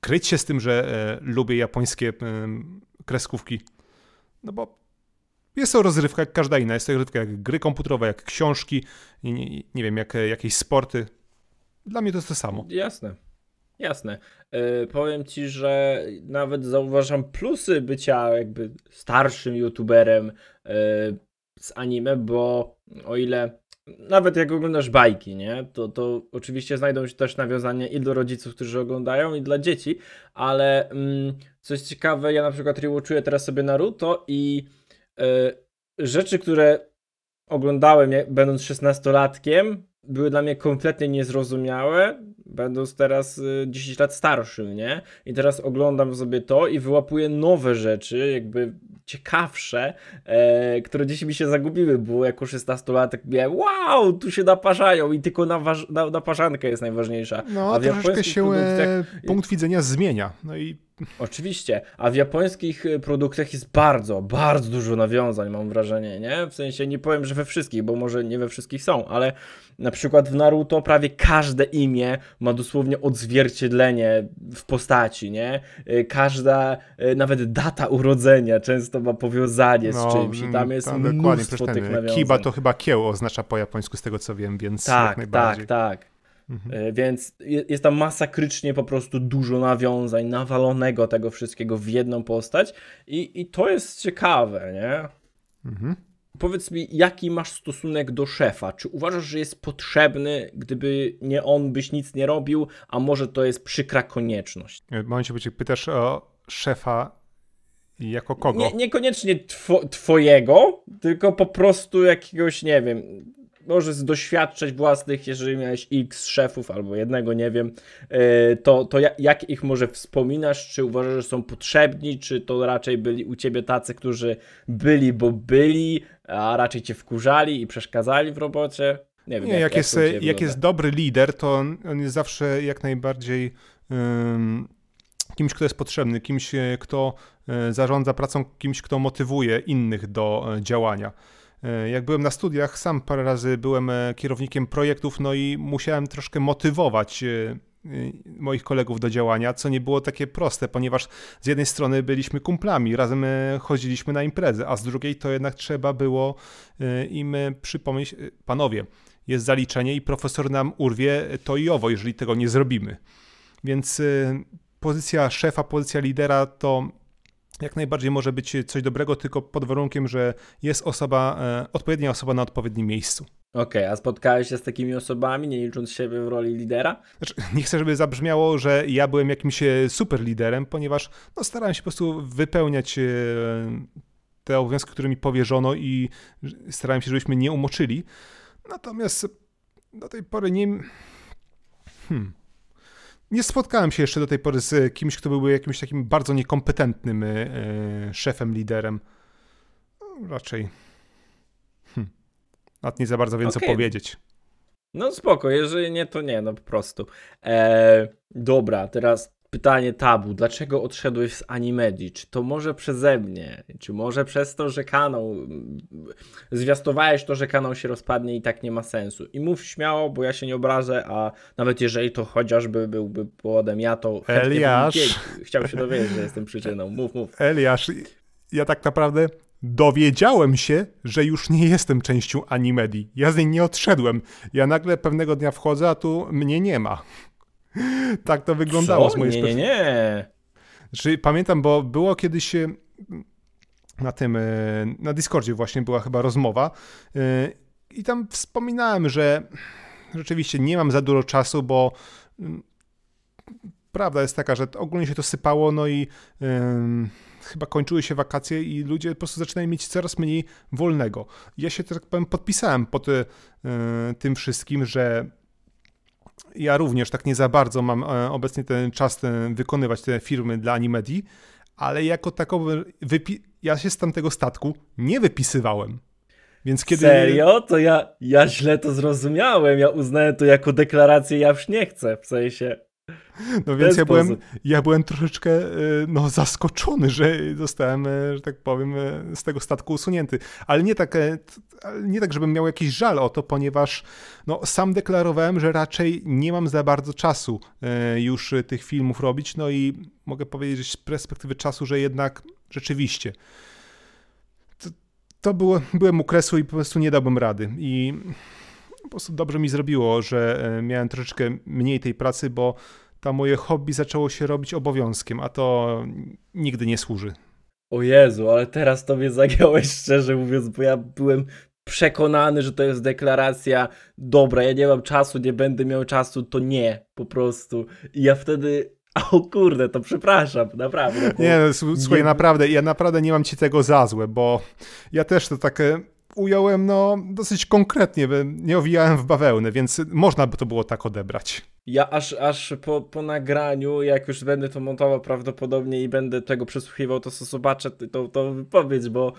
kryć się z tym, że lubię japońskie kreskówki. No bo jest to rozrywka jak każda inna. Jest to rozrywka jak gry komputerowe, jak książki, nie, nie, nie wiem, jak jakieś sporty. Dla mnie to jest to samo. Jasne. Jasne. Yy, powiem ci, że nawet zauważam plusy bycia jakby starszym youtuberem yy, z anime, bo o ile nawet jak oglądasz bajki, nie, to, to oczywiście znajdą się też nawiązania i do rodziców, którzy oglądają, i dla dzieci, ale mm, coś ciekawe, ja na przykład rewatchuję teraz sobie Naruto i E, rzeczy, które oglądałem będąc szesnastolatkiem, były dla mnie kompletnie niezrozumiałe, będąc teraz 10 y, lat starszym, nie? I teraz oglądam sobie to i wyłapuję nowe rzeczy, jakby ciekawsze, e, które dziś mi się zagubiły, bo jako 16-latek miałem, wow, tu się naparzają i tylko na, naparzanka jest najważniejsza. No, A troszeczkę się e, punkt widzenia zmienia, no i Oczywiście, a w japońskich y, produktach jest bardzo, bardzo dużo nawiązań, mam wrażenie, nie? W sensie nie powiem, że we wszystkich, bo może nie we wszystkich są, ale na przykład w Naruto prawie każde imię ma dosłownie odzwierciedlenie w postaci, nie? Y, każda, y, nawet data urodzenia często ma powiązanie z no, czymś i tam mm, jest tam mnóstwo tych nawiązań. Kiba to chyba kieł oznacza po japońsku z tego co wiem, więc tak, tak, tak. Mhm. E, więc jest tam masakrycznie po prostu dużo nawiązań, nawalonego tego wszystkiego w jedną postać i, i to jest ciekawe, nie? Mhm. Powiedz mi, jaki masz stosunek do szefa? Czy uważasz, że jest potrzebny, gdyby nie on byś nic nie robił, a może to jest przykra konieczność? E, w momencie, gdy pytasz o szefa jako kogo? Nie, niekoniecznie twojego, tylko po prostu jakiegoś, nie wiem, możesz doświadczać własnych, jeżeli miałeś x szefów albo jednego, nie wiem, e, to, to jak ich może wspominasz, czy uważasz, że są potrzebni, czy to raczej byli u ciebie tacy, którzy byli, bo byli, a raczej cię wkurzali i przeszkadzali w robocie? Nie, wiem, nie jak, jak, jest, jak, jest e, dobry lider, to on, on jest zawsze jak najbardziej um, kimś, kto jest potrzebny, kimś, e, kto zarządza pracą, kimś, kto motywuje innych do działania. E, jak byłem na studiach, sam parę razy byłem e, kierownikiem projektów, no i musiałem troszkę motywować e, moich kolegów do działania, co nie było takie proste, ponieważ z jednej strony byliśmy kumplami, razem chodziliśmy na imprezę, a z drugiej to jednak trzeba było im przypomnieć, panowie, jest zaliczenie i profesor nam urwie to i owo, jeżeli tego nie zrobimy. Więc pozycja szefa, pozycja lidera to jak najbardziej może być coś dobrego, tylko pod warunkiem, że jest osoba, e, odpowiednia osoba na odpowiednim miejscu. Okej, okay, a spotkałeś się z takimi osobami, nie licząc siebie w roli lidera? Znaczy, nie chcę, żeby zabrzmiało, że ja byłem jakimś e, super liderem, ponieważ no, starałem się po prostu wypełniać e, te obowiązki, które mi powierzono i starałem się, żebyśmy nie umoczyli. Natomiast do tej pory nie... Hmm nie spotkałem się jeszcze do tej pory z e, kimś, kto byłby jakimś takim bardzo niekompetentnym e, e, szefem, liderem. Raczej. Hm. Nad nie za bardzo wiem, okay. co powiedzieć. No spoko, jeżeli nie, to nie, no po prostu. Eee, dobra, teraz pytanie tabu, dlaczego odszedłeś z Animedii? Czy to może przeze mnie? Czy może przez to, że kanał, mm, zwiastowałeś to, że kanał się rozpadnie i tak nie ma sensu? I mów śmiało, bo ja się nie obrażę, a nawet jeżeli to chociażby byłby powodem ja, to Eliasz. chciał się dowiedzieć, że jestem przyczyną. Mów, mów. Eliasz, ja tak naprawdę dowiedziałem się, że już nie jestem częścią Animedii. Ja z niej nie odszedłem. Ja nagle pewnego dnia wchodzę, a tu mnie nie ma. tak to wyglądało Co? z mojej Nie, nie, nie. Znaczy, pamiętam, bo było kiedyś e, na tym, e, na Discordzie właśnie była chyba rozmowa e, i tam wspominałem, że rzeczywiście nie mam za dużo czasu, bo mm, prawda jest taka, że ogólnie się to sypało, no i chyba kończyły się wakacje i ludzie po prostu zaczynają mieć coraz mniej wolnego. Ja się, tak powiem, podpisałem pod tym wszystkim, że ja również tak nie za bardzo mam e, obecnie ten czas ten, wykonywać te firmy dla Animedii, ale jako takowy, ja się z tamtego statku nie wypisywałem. Więc kiedy... Serio? To ja, ja źle to zrozumiałem. Ja uznałem to jako deklarację, ja już nie chcę, w sensie. No więc ja byłem, ja byłem troszeczkę e, no, zaskoczony, że zostałem, e, że tak powiem, e, z tego statku usunięty. Ale nie tak, nie tak żebym miał jakiś żal o to, ponieważ no, sam deklarowałem, że raczej nie mam za bardzo czasu już tych filmów robić. No i mogę powiedzieć z perspektywy czasu, że jednak rzeczywiście to, to było, byłem u kresu i po prostu nie dałbym rady. I po prostu dobrze mi zrobiło, że e, miałem troszeczkę mniej tej pracy, bo to moje hobby zaczęło się robić obowiązkiem, a to nigdy nie służy. O Jezu, ale teraz tobie mnie zagiąłeś szczerze mówiąc, bo ja byłem przekonany, że to jest deklaracja dobra, ja nie mam czasu, nie będę miał czasu, to nie, po prostu. I ja wtedy o kurde, to przepraszam, naprawdę. Nie, no, słuchaj, nie... naprawdę, ja naprawdę nie mam ci tego za złe, bo ja też to takie ująłem no, dosyć konkretnie, nie owijałem w bawełnę, więc można by to było tak odebrać. Ja aż, aż po, po nagraniu, jak już będę to montował prawdopodobnie i będę tego przesłuchiwał, to zobaczę tą, wypowiedź, bo,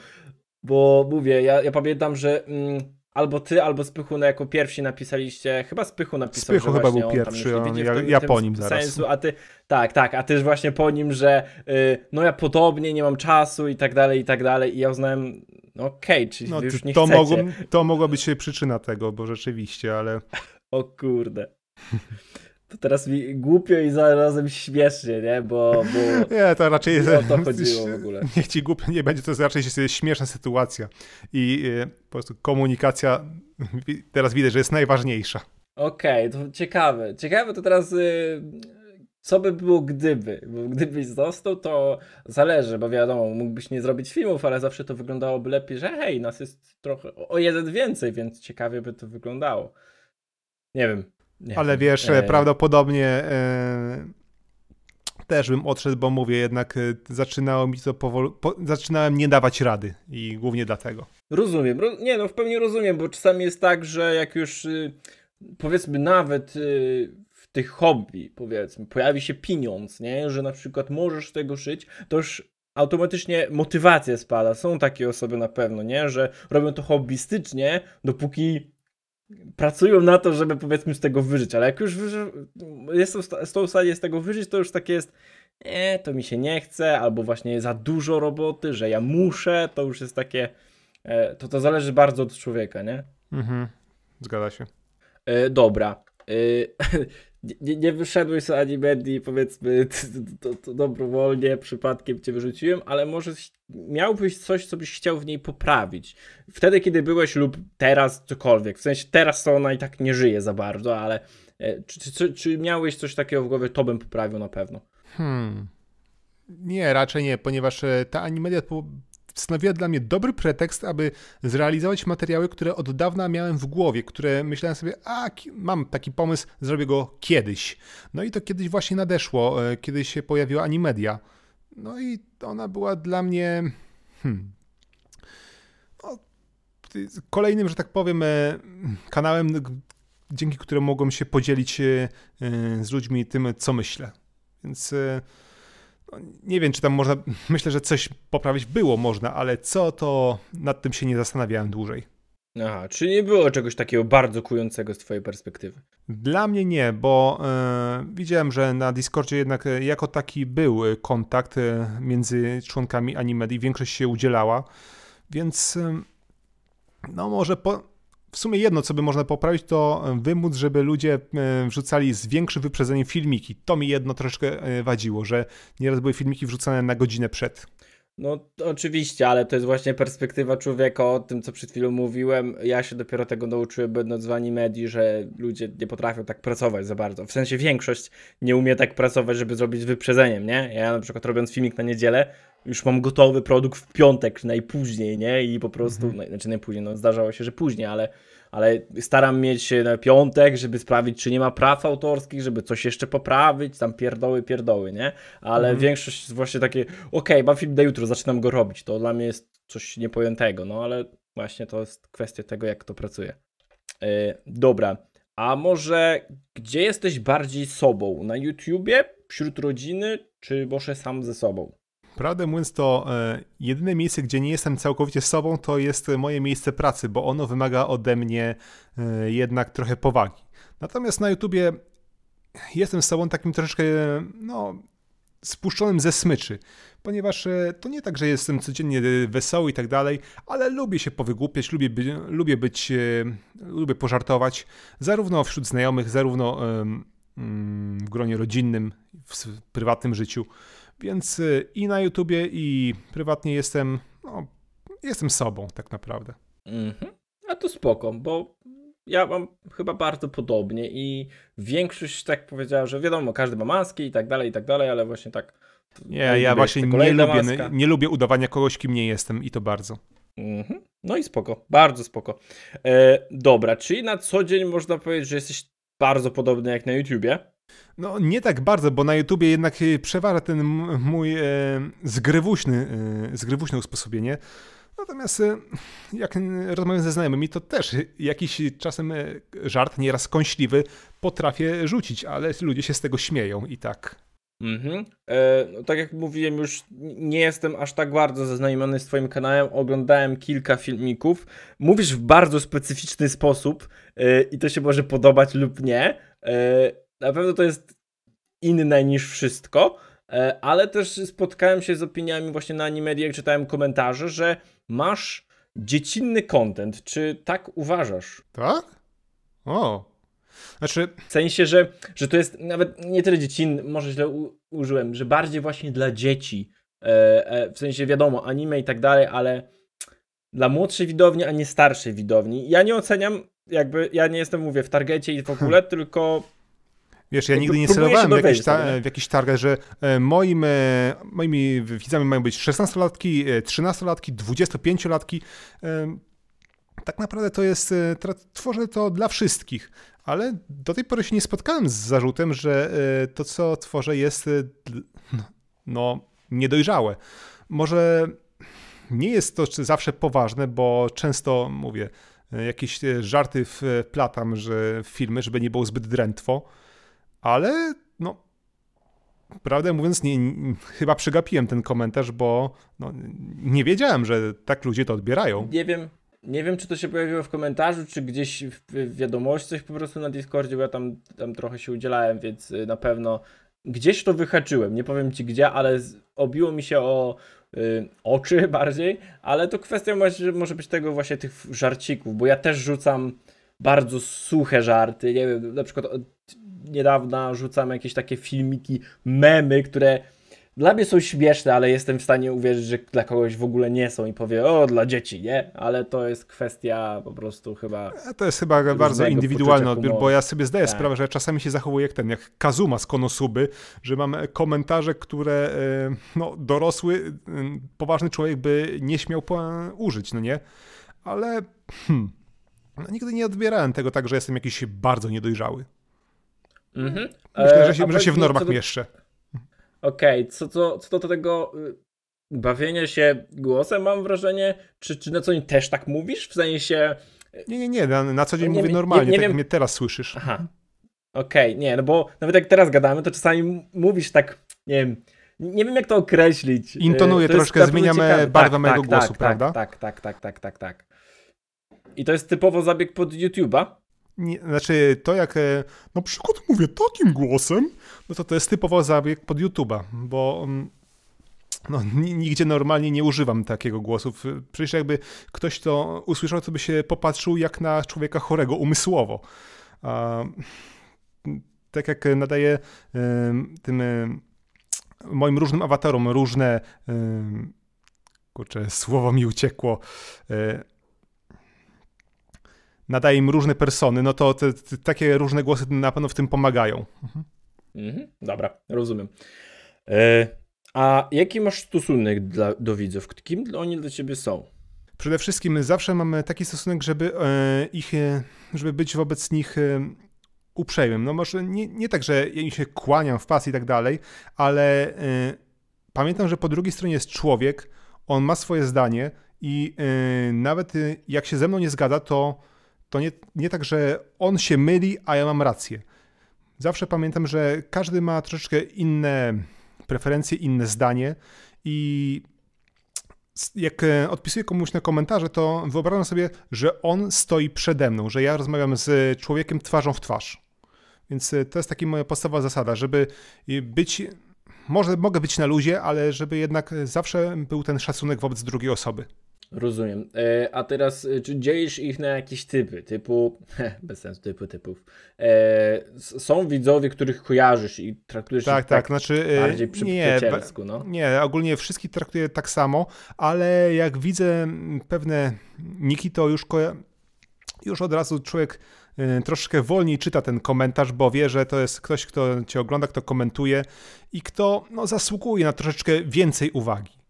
bo mówię, ja, ja pamiętam, że mm, albo ty, albo na no, jako pierwsi napisaliście, chyba Spychu napisał, Spychu chyba był pierwszy, on, ja, tym, ja po nim sensu, zaraz. A ty, tak, tak, a też właśnie po nim, że y, no ja podobnie, nie mam czasu i tak dalej, i tak dalej i ja uznałem, no okej, okay, czyli no, już nie to, chcecie. mogło, to mogła być przyczyna tego, bo rzeczywiście, ale... O kurde. To teraz mi głupio i zarazem śmiesznie, nie? Bo, bo nie, to raczej nie o to chodziło w ogóle. Niech ci głupio nie będzie, to jest raczej śmieszna sytuacja i y, po prostu komunikacja teraz widać, że jest najważniejsza. Okej, okay, to ciekawe. Ciekawe to teraz y, co by było gdyby? Bo gdybyś został, to zależy, bo wiadomo, mógłbyś nie zrobić filmów, ale zawsze to wyglądałoby lepiej, że hej, nas jest trochę o jeden więcej, więc ciekawie by to wyglądało. Nie wiem. Nie ale wiem. wiesz, e... prawdopodobnie e... też bym odszedł, bo mówię, jednak e, zaczynało mi to powoli, po... zaczynałem nie dawać rady i głównie dlatego. Rozumiem. Ro... Nie, no w pełni rozumiem, bo czasami jest tak, że jak już y, powiedzmy nawet y, tych hobby, powiedzmy, pojawi się pieniądz, nie? Że na przykład możesz z tego szyć, to już automatycznie motywacja spada. Są takie osoby na pewno, nie? Że robią to hobbystycznie, dopóki pracują na to, żeby powiedzmy z tego wyżyć, ale jak już wyży... jestem z tą stanie z tego wyżyć, to już takie jest nie, to mi się nie chce, albo właśnie za dużo roboty, że ja muszę, to już jest takie e, to to zależy bardzo od człowieka, nie? Mhm, zgadza się. E, dobra. Y, nie, nie wyszedłeś z Animedii, powiedzmy, to, to dobrowolnie, przypadkiem cię wyrzuciłem, ale może miałbyś coś, co byś chciał w niej poprawić. Wtedy, kiedy byłeś lub teraz, cokolwiek. W sensie teraz to ona i tak nie żyje za bardzo, ale e, czy, czy, czy miałeś coś takiego w głowie, to bym poprawił na pewno? Hmm. Nie, raczej nie, ponieważ e, ta Animedia stanowiła dla mnie dobry pretekst, aby zrealizować materiały, które od dawna miałem w głowie, które myślałem sobie, a mam taki pomysł, zrobię go kiedyś. No i to kiedyś właśnie nadeszło, e, kiedy się pojawiła Animedia. No i ona była dla mnie hmm, no, kolejnym, że tak powiem, e, kanałem, dzięki któremu mogłem się podzielić e, z ludźmi tym, co myślę. Więc nie wiem, czy tam można, myślę, że coś poprawić było można, ale co to nad tym się nie zastanawiałem dłużej. Aha, czy nie było czegoś takiego bardzo kującego z twojej perspektywy? Dla mnie nie, bo e, widziałem, że na Discordzie jednak e, jako taki był e, kontakt między członkami Animed i większość się udzielała, więc no może po, w sumie jedno, co by można poprawić, to e, wymóc, żeby ludzie e, wrzucali z większym wyprzedzeniem filmiki. To mi jedno troszeczkę e, wadziło, że nieraz były filmiki wrzucane na godzinę przed. No oczywiście, ale to jest właśnie perspektywa człowieka o tym, co przed chwilą mówiłem. Ja się dopiero tego nauczyłem, będąc w medii, że ludzie nie potrafią tak pracować za bardzo. W sensie większość nie umie tak pracować, żeby zrobić wyprzedzeniem, nie? Ja na przykład robiąc filmik na niedzielę, już mam gotowy produkt w piątek najpóźniej, nie? I po prostu, mhm. no, znaczy najpóźniej, no zdarzało się, że później, ale ale staram mieć e, piątek, żeby sprawdzić, czy nie ma praw autorskich, żeby coś jeszcze poprawić, tam pierdoły, pierdoły, nie? Ale mhm. większość jest właśnie takie, okej, okay, mam film do jutro, zaczynam go robić, to dla mnie jest coś niepojętego, no ale właśnie to jest kwestia tego, jak to pracuje. Yy, dobra, a może gdzie jesteś bardziej sobą? Na YouTubie? Wśród rodziny? Czy może sam ze sobą? Prawdę mówiąc, to e, jedyne miejsce, gdzie nie jestem całkowicie sobą, to jest moje miejsce pracy, bo ono wymaga ode mnie e, jednak trochę powagi. Natomiast na YouTubie jestem sobą takim troszeczkę, no, spuszczonym ze smyczy, ponieważ e, to nie tak, że jestem codziennie wesoły i tak dalej, ale lubię się powygłupiać, lubię, lubię być, lubię pożartować, zarówno wśród znajomych, zarówno mm, w gronie rodzinnym, w prywatnym życiu. Więc y, i na YouTubie, i prywatnie jestem, no, jestem sobą tak naprawdę. Mhm. A to spoko, bo ja mam chyba bardzo podobnie i większość tak powiedziała, że wiadomo, każdy ma maski i tak dalej, i tak dalej, ale właśnie tak. Nie, ja, ja właśnie nie lubię, nie, nie, lubię udawania kogoś, kim nie jestem i to bardzo. Mhm. No i spoko, bardzo spoko. E, dobra, czyli na co dzień można powiedzieć, że jesteś bardzo podobny jak na YouTubie. No nie tak bardzo, bo na YouTubie jednak y, przeważa ten mój e, zgrywuśny, e, zgrywuśne usposobienie. Natomiast e, jak rozmawiam ze znajomymi, to też jakiś czasem e, żart, nieraz kąśliwy, potrafię rzucić, ale ludzie się z tego śmieją i tak. Mhm. E, no, tak jak mówiłem, już nie jestem aż tak bardzo zaznajomiony z Twoim kanałem. Oglądałem kilka filmików. Mówisz w bardzo specyficzny sposób e, i to się może podobać lub nie. E, na pewno to jest inne niż wszystko, e, ale też spotkałem się z opiniami właśnie na Animedia, jak czytałem komentarze, że masz dziecinny content. Czy tak uważasz? Tak? O. Znaczy... W sensie, że, że to jest nawet nie tyle dziecinny, może źle u, użyłem, że bardziej właśnie dla dzieci. E, e, w sensie wiadomo, anime i tak dalej, ale dla młodszej widowni, a nie starszej widowni. Ja nie oceniam, jakby ja nie jestem, mówię, w targecie i w ogóle, tylko Wiesz, ja nigdy nie celowałem w jakiś, ta, w jakiś target, że e, moim, e, moimi widzami mają być 16-latki, 13-latki, 25-latki. Tak naprawdę to jest, e, tworzę to dla wszystkich, ale do tej pory się nie spotkałem z zarzutem, że to, co tworzę, jest no, niedojrzałe. Może nie jest to zawsze poważne, bo często mówię, jakieś żarty wplatam, że filmy, żeby nie było zbyt drętwo ale no, prawdę mówiąc, nie, chyba przegapiłem ten komentarz, bo no, nie wiedziałem, że tak ludzie to odbierają. Nie wiem, nie wiem, czy to się pojawiło w komentarzu, czy gdzieś w wiadomościach po prostu na Discordzie, bo ja tam, tam trochę się udzielałem, więc y, na pewno gdzieś to wyhaczyłem. Nie powiem ci gdzie, ale obiło mi się o y, oczy bardziej, ale to kwestia może być tego właśnie tych żarcików, bo ja też rzucam bardzo suche żarty. Nie wiem, na przykład niedawna rzucam jakieś takie filmiki, memy, które dla mnie są śmieszne, ale jestem w stanie uwierzyć, że dla kogoś w ogóle nie są i powie, o, dla dzieci, nie? Ale to jest kwestia po prostu chyba... To jest chyba bardzo indywidualny odbiór, bo ja sobie zdaję tak. sprawę, że czasami się zachowuję jak ten, jak Kazuma z Konosuby, że mam komentarze, które e, no, dorosły, e, poważny człowiek by nie śmiał e, użyć, no nie? Ale hmm, no, nigdy nie odbierałem tego tak, że jestem jakiś bardzo niedojrzały. Mhm. Myślę, że e, się, że się w normach mieszczę. Okej, okay. co, co, co do tego y, bawienie się głosem, mam wrażenie, czy, czy na co dzień też tak mówisz? W sensie... Y, nie, nie, nie, na, na co dzień nie, mówię normalnie, nie, nie tak wiem... mnie teraz słyszysz. Aha. Okej, okay. nie, no bo nawet jak teraz gadamy, to czasami mówisz tak, nie wiem, nie wiem jak to określić. Y, Intonuję to troszkę, zmieniamy barwę tak, mojego tak, głosu, tak, prawda? Tak, tak, tak, tak, tak, tak. I to jest typowo zabieg pod YouTube'a, nie, znaczy to jak e, na no, przykład mówię takim głosem, no to to jest typowo zabieg pod YouTube'a, bo mm, no, nigdzie normalnie nie używam takiego głosu. Przecież jakby ktoś to usłyszał, to by się popatrzył jak na człowieka chorego umysłowo. tak jak nadaję tym e, moim różnym awatarom różne kurczę, słowo mi uciekło. E, nadaje im różne persony, no to te, te, takie różne głosy na pewno w tym pomagają. Mhm. Mhm, dobra, rozumiem. E, a jaki masz stosunek dla, do widzów? Kim oni dla ciebie są? Przede wszystkim zawsze mamy taki stosunek, żeby e, ich, e, żeby być wobec nich e, uprzejmym. No może nie, nie tak, że ja im się kłaniam w pas i tak dalej, ale e, pamiętam, że po drugiej stronie jest człowiek, on ma swoje zdanie i nawet jak się ze mną nie zgadza, to to nie, nie tak, że on się myli, a ja mam rację. Zawsze pamiętam, że każdy ma troszeczkę inne preferencje, inne zdanie i jak e, odpisuję komuś na komentarze, to wyobrażam sobie, że on stoi przede mną, że ja rozmawiam z człowiekiem twarzą w twarz. Więc e, to jest taka moja podstawowa zasada, żeby być, może mogę być na luzie, ale żeby jednak zawsze był ten szacunek wobec drugiej osoby. Rozumiem. E, a teraz, e, czy dzielisz ich na jakieś typy, typu, he, bez sensu, typu typów. E, są widzowie, których kojarzysz i traktujesz tak, ich tak, tak znaczy, e, bardziej przy nie, no? Nie, ogólnie wszystkich traktuję tak samo, ale jak widzę pewne niki, to już, koja- już od razu człowiek e, troszkę wolniej czyta ten komentarz, bo wie, że to jest ktoś, kto cię ogląda, kto komentuje i kto no, zasługuje na troszeczkę więcej uwagi.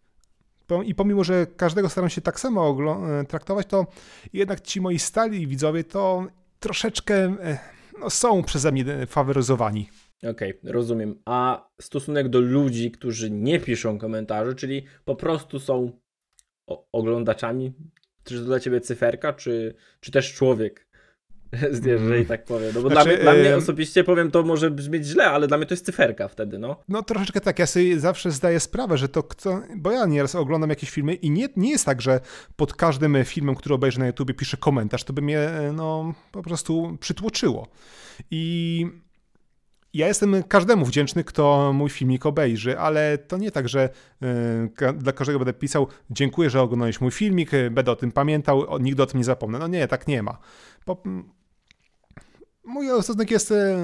I pomimo, że każdego staram się tak samo e, traktować, to jednak ci moi stali widzowie to troszeczkę e, no, są przeze mnie e, faworyzowani. Okej, okay, rozumiem. A stosunek do ludzi, którzy nie piszą komentarzy, czyli po prostu są oglądaczami, czy to dla ciebie cyferka, czy, czy też człowiek? Zdzierżej, tak powiem. No bo znaczy, dla, mnie, dla, mnie, osobiście, powiem, to może brzmieć źle, ale dla mnie to jest cyferka wtedy, no. No troszeczkę tak, ja sobie zawsze zdaję sprawę, że to kto... Bo ja nieraz oglądam jakieś filmy i nie, nie jest tak, że pod każdym filmem, który obejrzę na YouTube piszę komentarz, to by mnie, e, no, po prostu przytłoczyło. I... Ja jestem każdemu wdzięczny, kto mój filmik obejrzy, ale to nie tak, że e, dla każdego będę pisał dziękuję, że oglądałeś mój filmik, e, będę o tym pamiętał, nigdy o tym nie zapomnę. No nie, tak nie ma. Mój stosunek jest e,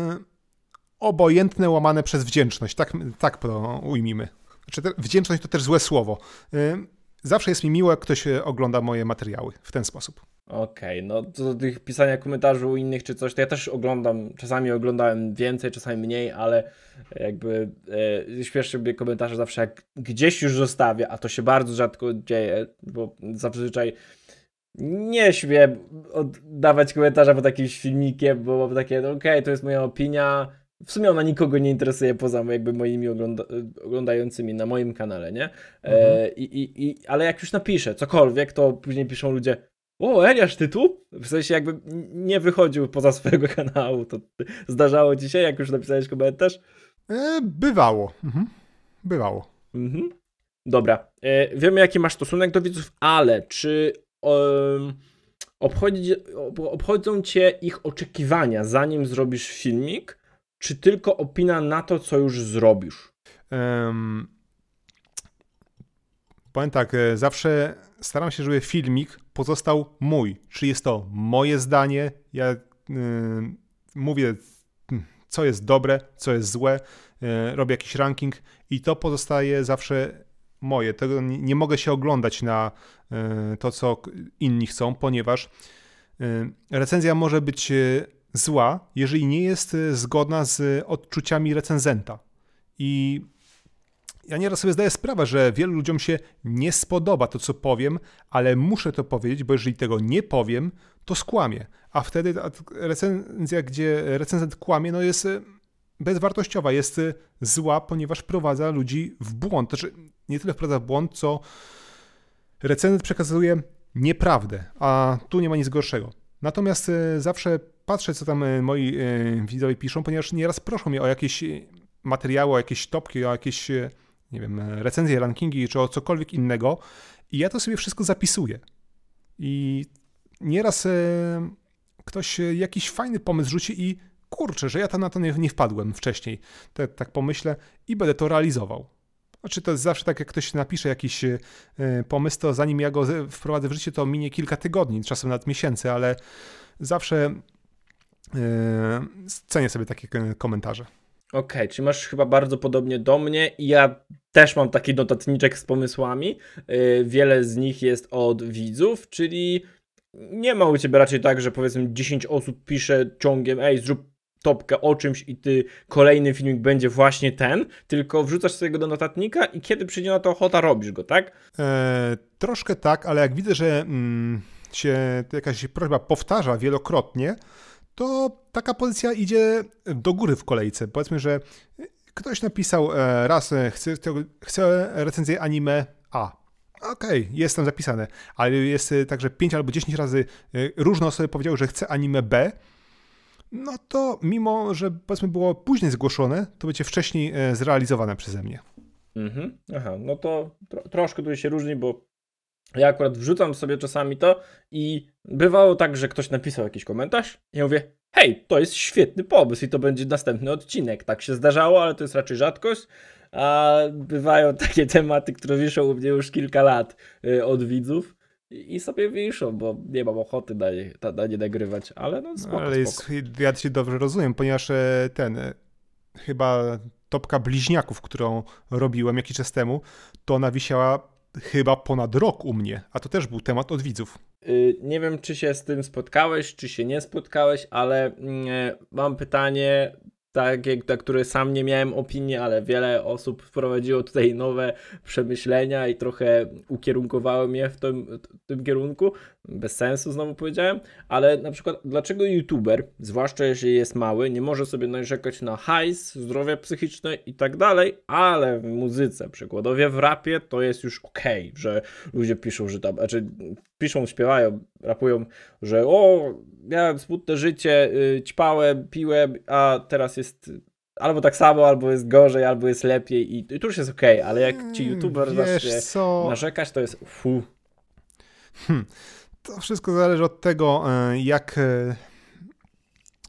obojętne, łamane przez wdzięczność. Tak, tak to ujmijmy. Znaczy, wdzięczność to też złe słowo. E, zawsze jest mi miło, jak ktoś e, ogląda moje materiały w ten sposób. Okej, okay, no do tych pisania komentarzy u innych czy coś, to ja też oglądam, czasami oglądałem więcej, czasami mniej, ale jakby e, śpieszę sobie komentarze zawsze jak gdzieś już zostawię, a to się bardzo rzadko dzieje, bo zazwyczaj nie śmie oddawać komentarza pod jakimś filmikiem, bo mam takie, no okej, okay, to jest moja opinia. W sumie ona nikogo nie interesuje poza jakby moimi ogląda oglądającymi na moim kanale, nie? E, mhm. E, i, i, ale jak już napiszę cokolwiek, to później piszą ludzie, o, Eliasz, ty tu? W sensie jakby nie wychodził poza swojego kanału. To zdarzało ci się, jak już napisałeś komentarz? E, bywało. Mhm. Bywało. Mhm. Dobra. E, wiemy, jaki masz stosunek do widzów, ale czy obchodzi, obchodzą cię ich oczekiwania, zanim zrobisz filmik, czy tylko opina na to, co już zrobisz? Um, powiem tak, e, zawsze staram się, żeby filmik pozostał mój. Czy jest to moje zdanie? Ja yy, mówię, hmm, co jest dobre, co jest złe, yy, robię jakiś ranking i to pozostaje zawsze moje. Tego nie, nie mogę się oglądać na E, to, co inni chcą, ponieważ e, recenzja może być e, zła, jeżeli nie jest zgodna z odczuciami recenzenta. I ja nieraz sobie zdaję sprawę, że wielu ludziom się nie spodoba to, co powiem, ale muszę to powiedzieć, bo jeżeli tego nie powiem, to skłamię. A wtedy ta recenzja, gdzie recenzent kłamie, no jest bezwartościowa, jest zła, ponieważ prowadza ludzi w błąd. Znaczy, nie tyle wprowadza w błąd, co recenzent przekazuje nieprawdę, a tu nie ma nic gorszego. Natomiast e, zawsze patrzę, co tam e, moi e, widzowie piszą, ponieważ nieraz proszą mnie o jakieś materiały, o jakieś topki, o jakieś, nie wiem, recenzje, rankingi czy o cokolwiek innego. I ja to sobie wszystko zapisuję. I nieraz ktoś jakiś fajny pomysł rzuci i kurczę, że ja tam na to nie, wpadłem wcześniej. Tak, tak pomyślę i będę to realizował. Znaczy to jest zawsze tak, jak ktoś napisze jakiś e, pomysł, to zanim ja go wprowadzę w życie, to minie kilka tygodni, czasem nawet miesięcy, ale zawsze e, cenię sobie takie komentarze. Okej, okay, masz chyba bardzo podobnie do mnie i ja też mam taki notatniczek z pomysłami. E, wiele z nich jest od widzów, czyli nie ma u Ciebie raczej tak, że powiedzmy 10 osób pisze ciągiem, ej, zrób topkę o czymś i ty kolejny filmik będzie właśnie ten, tylko wrzucasz sobie go do notatnika i kiedy przyjdzie na no to ochota, robisz go, tak? E, troszkę tak, ale jak widzę, że mm, się jakaś prośba powtarza wielokrotnie, to taka pozycja idzie do góry w kolejce. Powiedzmy, że ktoś napisał e, raz, e, chcę, chcę recenzję anime A, Okej, okay, jest tam zapisane, ale jest e, także 5 albo 10 razy różne osoby powiedziały, że chce anime B, no to mimo, że powiedzmy było później zgłoszone, to będzie wcześniej e, zrealizowane przeze mnie. Mhm. Aha, no to tro troszkę tu się różni, bo ja akurat wrzucam sobie czasami to i bywało tak, że ktoś napisał jakiś komentarz i ja mówię, hej, to jest świetny pomysł i to będzie następny odcinek. Tak się zdarzało, ale to jest raczej rzadkość. A bywają takie tematy, które wiszą u mnie już kilka lat y, od widzów i sobie wiszą, bo nie mam ochoty na nie, na nie nagrywać, ale no, no spoko, Ale jest, spoko. ja się dobrze rozumiem, ponieważ e, ten, e, chyba topka bliźniaków, którą robiłem jakiś czas temu, to ona wisiała chyba ponad rok u mnie, a to też był temat od widzów. Y, nie wiem, czy się z tym spotkałeś, czy się nie spotkałeś, ale mm, e, mam pytanie tak, jak, na który sam nie miałem opinii, ale wiele osób wprowadziło tutaj nowe przemyślenia i trochę ukierunkowało mnie w tym, w tym kierunku. Bez sensu znowu powiedziałem, ale na przykład dlaczego youtuber, zwłaszcza jeśli jest mały, nie może sobie narzekać na hajs, zdrowie psychiczne i tak dalej, ale w muzyce, przykładowie w rapie to jest już ok, że ludzie piszą, że tam, znaczy piszą, śpiewają, rapują, że o, miałem smutne życie, y, ćpałem, piłem, a teraz jest albo tak samo, albo jest gorzej, albo jest lepiej i, i tu już jest okej, okay, ale jak ci hmm, youtuber zacznie narzekać, to jest fu. Hmm. To wszystko zależy od tego, e, jak, e,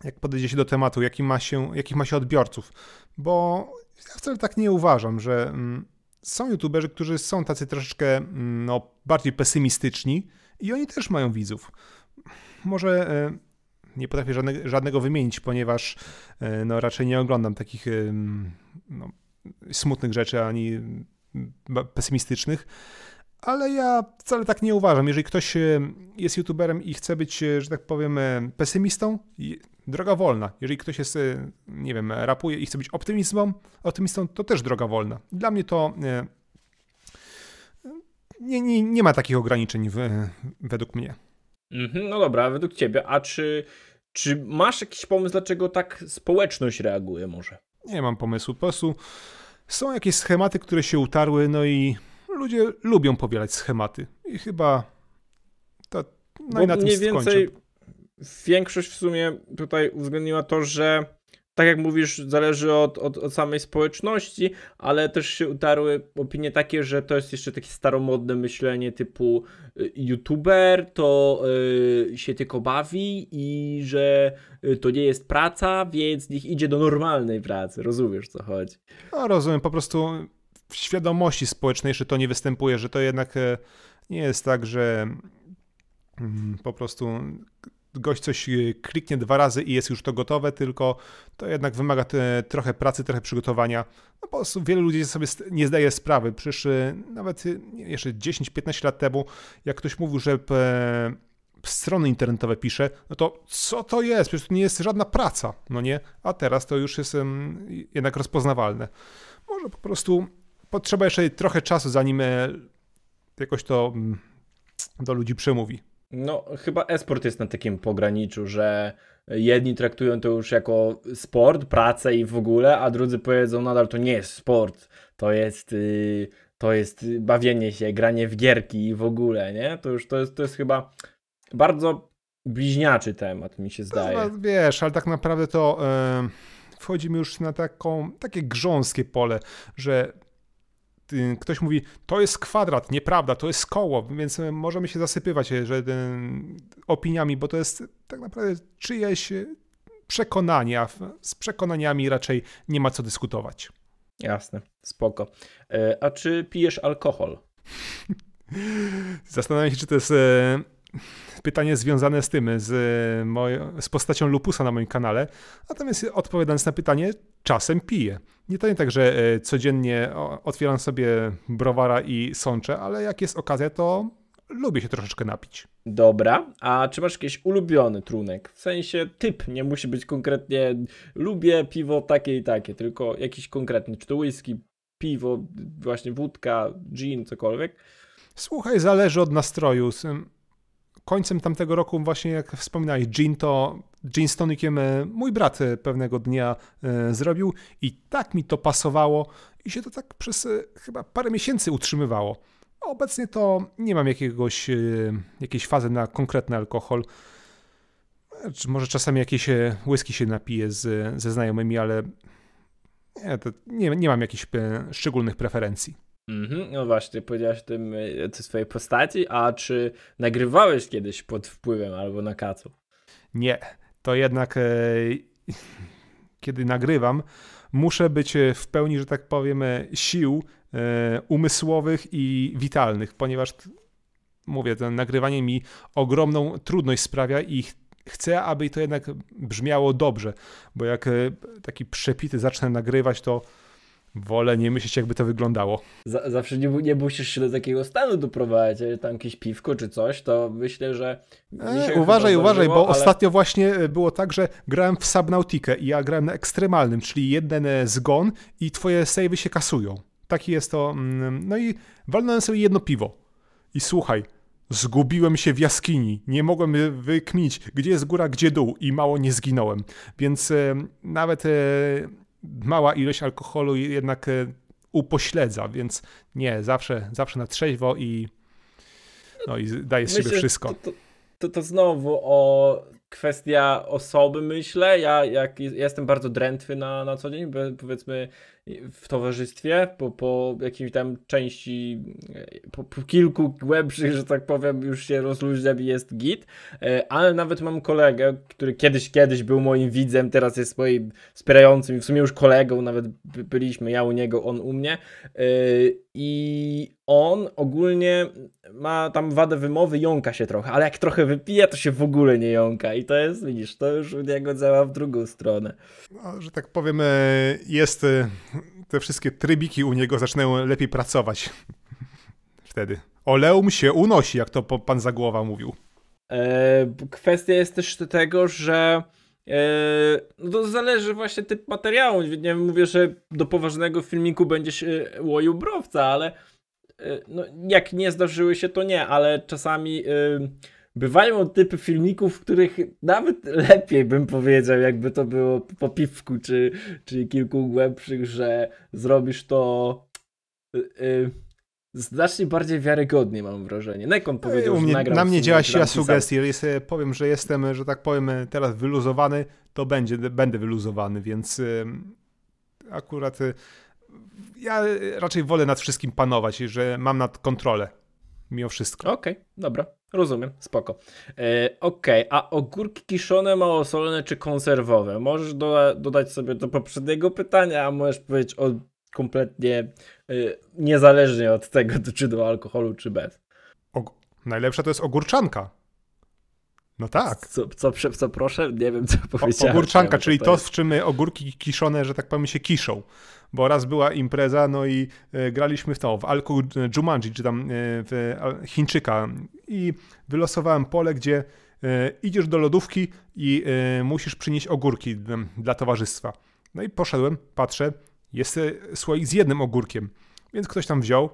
jak podejdzie się do tematu, jaki ma się, jakich ma się odbiorców, bo ja wcale tak nie uważam, że mm, są youtuberzy, którzy są tacy troszeczkę mm, no, bardziej pesymistyczni, i oni też mają widzów. Może e, nie potrafię żadnego wymienić, ponieważ e, no, raczej nie oglądam takich no, smutnych rzeczy ani pesymistycznych. Ale ja wcale tak nie uważam. Jeżeli ktoś e, jest youtuberem i chce być, że tak powiem, pesymistą, droga wolna. Jeżeli ktoś jest, nie wiem, rapuje i chce być optymistą, optymistą to też droga wolna. Dla mnie to nie, nie, nie ma takich ograniczeń w, według mnie. Mhm, no dobra, według ciebie, a czy, czy masz jakiś pomysł, dlaczego tak społeczność reaguje może? Nie mam pomysłu, po prostu są jakieś schematy, które się utarły, no i ludzie lubią powielać schematy i chyba to no i na tym mniej więcej skończę. większość w sumie tutaj uwzględniła to, że tak jak mówisz, zależy od, od, od, samej społeczności, ale też się utarły opinie takie, że to jest jeszcze takie staromodne myślenie typu y, youtuber to y, się tylko bawi i że y, to nie jest praca, więc niech idzie do normalnej pracy. Rozumiesz, co chodzi? No, rozumiem, po prostu w świadomości społecznej jeszcze to nie występuje, że to jednak y, nie jest tak, że mm, po prostu gość coś y, kliknie dwa razy i jest już to gotowe, tylko to jednak wymaga te, trochę pracy, trochę przygotowania. No po prostu wielu ludzi sobie nie zdaje sprawy. Przecież y, nawet y, jeszcze 10-15 lat temu, jak ktoś mówił, że strony internetowe pisze, no to co to jest? Przecież to nie jest żadna praca, no nie? A teraz to już jest jednak rozpoznawalne. Może po prostu potrzeba jeszcze trochę czasu, zanim e, jakoś to mm, do ludzi przemówi. No, chyba esport jest na takim pograniczu, że jedni traktują to już jako sport, pracę i w ogóle, a drudzy powiedzą nadal to nie jest sport, to jest, y, to jest bawienie się, granie w gierki i w ogóle, nie? To już to jest, to jest chyba bardzo bliźniaczy temat, mi się zdaje. To, no, wiesz, ale tak naprawdę to yy, wchodzimy już na taką, takie grząskie pole, że Y, ktoś mówi, to jest kwadrat, nieprawda, to jest koło, więc y, możemy się zasypywać y, że, opiniami, bo to jest tak naprawdę czyjeś przekonanie, a z przekonaniami raczej nie ma co dyskutować. Jasne, spoko. E, a czy pijesz alkohol? Zastanawiam się, czy to jest pytanie związane z tym, z, moją, z postacią lupusa na moim kanale, natomiast odpowiadając na pytanie, czasem piję. Nie to nie tak, że e, codziennie otwieram sobie browara i sączę, ale jak jest okazja, to lubię się troszeczkę napić. Dobra, a czy masz jakiś ulubiony trunek? W sensie typ, nie musi być konkretnie lubię piwo takie i takie, tylko jakiś konkretny, czy to whisky, piwo, właśnie wódka, gin, cokolwiek. Słuchaj, zależy od nastroju końcem tamtego roku, właśnie jak wspominałeś, gin to gin z tonikiem e, mój brat e, pewnego dnia e, zrobił i tak mi to pasowało i się to tak przez chyba parę miesięcy utrzymywało. Obecnie to nie mam jakiegoś, jakiejś fazy na konkretny alkohol. Znaczy, może czasami jakieś whisky się napiję z, ze znajomymi, ale nie, nie, nie mam jakichś szczególnych preferencji. Mhm, no właśnie, powiedziałeś o tym, e, o swojej postaci, a czy nagrywałeś kiedyś pod wpływem albo na kacu? Nie, to jednak e, kiedy nagrywam, muszę być e, w pełni, że tak powiem, e, sił e, umysłowych i witalnych, ponieważ mówię, to nagrywanie mi ogromną trudność sprawia i chcę, aby to jednak brzmiało dobrze, bo jak taki przepity zacznę nagrywać, to Wolę nie myśleć, jakby to wyglądało. Z zawsze nie, nie, musisz się do takiego stanu doprowadzić, tam jakieś piwko czy coś, to myślę, że... E, uważaj, uważaj, bo ale... ostatnio właśnie e, było tak, że grałem w Subnautikę i ja grałem na ekstremalnym, czyli jeden e, zgon i twoje savey się kasują. Taki jest to... Mm, no i walnąłem sobie jedno piwo. I słuchaj, Zgubiłem się w jaskini, nie mogłem wykmić, gdzie jest góra, gdzie dół i mało nie zginąłem. Więc e, nawet e, mała ilość alkoholu jednak e, upośledza, więc nie, zawsze, zawsze na trzeźwo i, no i daje z siebie wszystko. To, to, to, znowu o kwestia osoby, myślę. Ja, jak, ja jestem bardzo drętwy na, na co dzień, powiedzmy w towarzystwie, po, po jakiejś tam części, po, po, kilku głębszych, że tak powiem, już się rozluźniam i jest git, e, ale nawet mam kolegę, który kiedyś, kiedyś był moim widzem, teraz jest moim wspierającym i w sumie już kolegą, nawet byliśmy, ja u niego, on u mnie e, i on ogólnie ma tam wadę wymowy, jąka się trochę, ale jak trochę wypije, to się w ogóle nie jąka i to jest, widzisz, to już u niego działa w drugą stronę. No, że tak powiem, e, jest, e, te wszystkie trybiki u niego zaczynają lepiej pracować wtedy. Oleum się unosi, jak to pan Zagłowa mówił. E, kwestia jest też tego, że E, no to zależy właśnie typ materiału. Nie mówię, że do poważnego filmiku będzie się e, łoił browca, ale e, no, jak nie zdarzyły się, to nie, ale czasami bywają typy filmików, w których nawet lepiej bym powiedział, jakby to było po piwku czy, czy kilku głębszych, że zrobisz to znacznie bardziej wiarygodnie, mam wrażenie. Nekon no powiedział, mnie, że Na mnie działa siła sugestii. Jeżeli Jeżeli powiem, że jestem, że tak powiem, teraz wyluzowany, to będzie, będę wyluzowany, więc akurat e, ja raczej wolę nad wszystkim panować, że mam nad kontrolę mimo wszystko. Okej, okay, dobra, rozumiem, spoko. Yy, Okej, okay, a ogórki kiszone, małosolone czy konserwowe? Możesz dodać sobie do poprzedniego pytania, a możesz powiedzieć o kompletnie y, niezależnie od tego, czy do alkoholu, czy bez. O, najlepsza to jest ogórczanka. No tak. Co, co, co, co proszę? Nie wiem, co powiedzieć. ogórczanka, czyli to, to z czym ogórki kiszone, że tak powiem, się kiszą. Bo raz była impreza, no i e, graliśmy w to, w Alku e, Jumanji, czy tam e, w a, Chińczyka. I wylosowałem pole, gdzie idziesz do lodówki i musisz przynieść ogórki dla towarzystwa. No i poszedłem, patrzę, jest e, słoik z jednym ogórkiem. Więc ktoś tam wziął,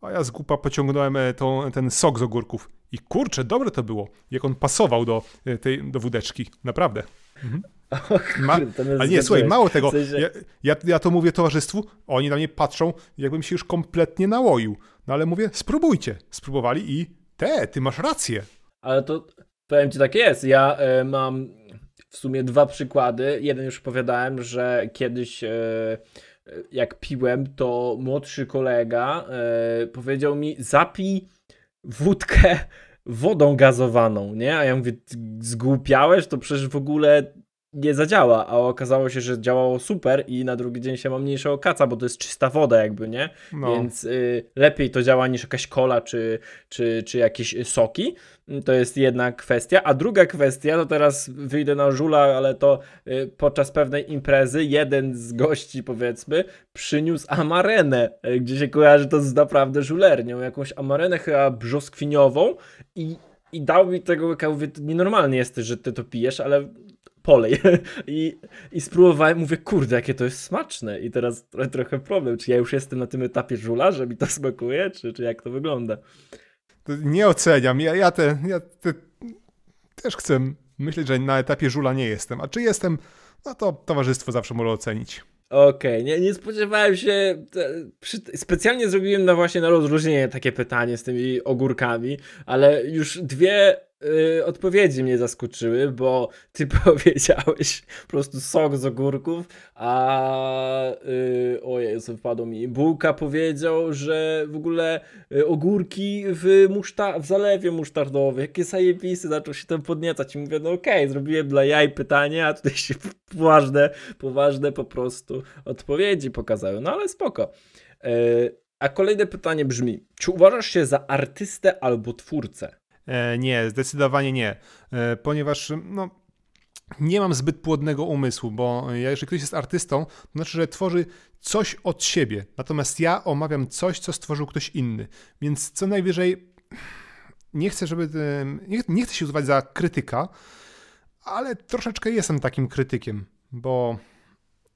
a ja z głupa pociągnąłem e, tą, ten sok z ogórków. I kurczę, dobre to było, jak on pasował do e, tej do wódeczki. Naprawdę. Mhm. Ma, ale nie, słuchaj, mało tego. Ja, ja, ja, to mówię towarzystwu, oni na mnie patrzą, jakbym się już kompletnie nałoił. No ale mówię, spróbujcie. Spróbowali i te, ty masz rację. Ale to powiem ci tak jest. Ja y, mam w sumie dwa przykłady. Jeden już opowiadałem, że kiedyś. Y, E, jak piłem, to młodszy kolega e, powiedział mi: Zapij wódkę wodą gazowaną, nie? A ja mówię: Zgłupiałeś? To przecież w ogóle nie zadziała, a okazało się, że działało super i na drugi dzień się ma mniejsze okaca, bo to jest czysta woda jakby, nie? No. Więc y, lepiej to działa niż jakaś kola czy, czy, czy jakieś soki. To jest jedna kwestia. A druga kwestia, to teraz wyjdę na żula, ale to y, podczas pewnej imprezy jeden z gości powiedzmy przyniósł amarenę, y, gdzie się kojarzy to z naprawdę żulernią, jakąś amarenę chyba brzoskwiniową i i dał mi tego łyka, mówię, nienormalny jesteś, że ty to pijesz, ale polej. I, I spróbowałem, mówię, kurde, jakie to jest smaczne. I teraz trochę problem, czy ja już jestem na tym etapie żula, że mi to smakuje, czy, czy jak to wygląda. Nie oceniam. Ja, ja, te, ja te, też chcę myśleć, że na etapie żula nie jestem. A czy jestem, no to towarzystwo zawsze może ocenić. Okej, okay. nie, nie, spodziewałem się. Przy, specjalnie zrobiłem na właśnie na rozróżnienie takie pytanie z tymi ogórkami, ale już dwie Yy, odpowiedzi mnie zaskoczyły, bo ty powiedziałeś po prostu sok z ogórków, a yy, o Jezu, wpadło mi. Bułka powiedział, że w ogóle y, ogórki w, muszta w zalewie musztardowym, jakie zajebiste, zaczął się tam podniecać i mówię, no okej, okay, zrobiłem dla jaj pytanie, a tutaj się poważne, poważne po prostu odpowiedzi pokazały, no ale spoko. Yy, a kolejne pytanie brzmi, czy uważasz się za artystę albo twórcę? E, nie, zdecydowanie nie, e, ponieważ no, nie mam zbyt płodnego umysłu, bo jeżeli ktoś jest artystą, to znaczy, że tworzy coś od siebie, natomiast ja omawiam coś, co stworzył ktoś inny, więc co najwyżej nie chcę, żeby, e, nie, nie chcę się uznawać za krytyka, ale troszeczkę jestem takim krytykiem, bo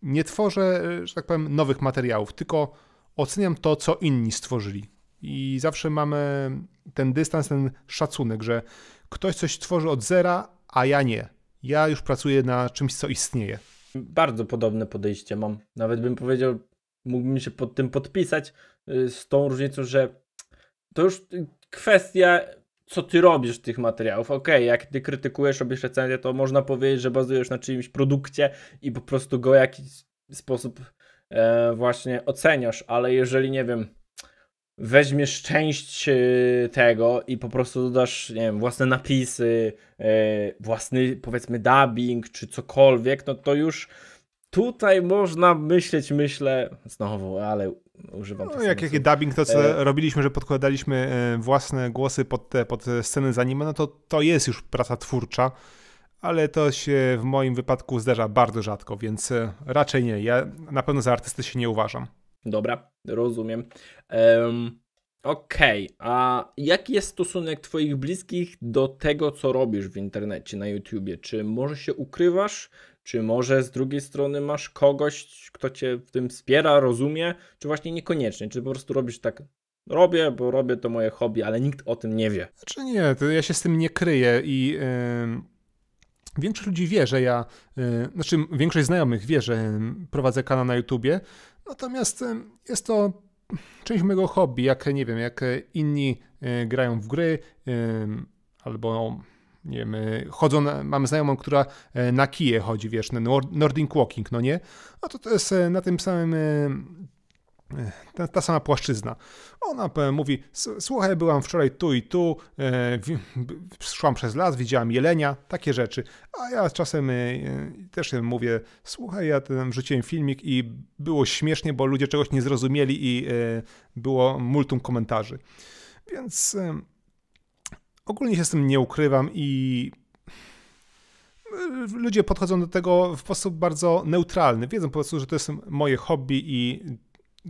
nie tworzę, że tak powiem, nowych materiałów, tylko oceniam to, co inni stworzyli. I zawsze mamy ten dystans, ten szacunek, że ktoś coś tworzy od zera, a ja nie. Ja już pracuję na czymś, co istnieje. Bardzo podobne podejście mam. Nawet bym powiedział, mógłbym się pod tym podpisać y, z tą różnicą, że to już kwestia, co ty robisz tych materiałów. Okej, okay, jak ty krytykujesz, robisz recenzję, to można powiedzieć, że bazujesz na czyimś produkcie i po prostu go w jakiś sposób e, właśnie oceniasz, ale jeżeli nie wiem, weźmiesz część e, tego i po prostu dodasz, nie wiem, własne napisy, e, własny powiedzmy dubbing czy cokolwiek, no to już tutaj można myśleć, myślę, znowu, ale używam no, jak, jaki dubbing, to co e... robiliśmy, że podkładaliśmy e, własne głosy pod, te, pod sceny za anime, no to to jest już praca twórcza, ale to się w moim wypadku zdarza bardzo rzadko, więc raczej nie. Ja na pewno za artystę się nie uważam. Dobra, rozumiem. Um, Okej, okay. a jaki jest stosunek Twoich bliskich do tego, co robisz w internecie, na YouTubie? Czy może się ukrywasz? Czy może z drugiej strony masz kogoś, kto Cię w tym wspiera, rozumie? Czy właśnie niekoniecznie? Czy po prostu robisz tak, robię, bo robię to moje hobby, ale nikt o tym nie wie? Znaczy nie, to ja się z tym nie kryję i... Yy większość ludzi wie, że ja, y, znaczy większość znajomych wie, że prowadzę kanał na YouTubie, Natomiast jest to część mojego hobby, jak nie wiem, jak inni e, grają w gry albo nie wiem, e, chodzą, Mam znajomą, która e, na kije chodzi, wiesz, na Nordic Walking, no nie? No to to jest na tym samym ta, ta, sama płaszczyzna. Ona mówi, słuchaj, byłam wczoraj tu i tu, e, w, szłam przez las, widziałam jelenia, takie rzeczy. A ja czasem e, e też mówię, słuchaj, ja ten wrzuciłem filmik i było śmiesznie, bo ludzie czegoś nie zrozumieli i e, było multum komentarzy. Więc e, ogólnie się z tym nie ukrywam i e, ludzie podchodzą do tego w sposób bardzo neutralny. Wiedzą po prostu, że to jest moje hobby i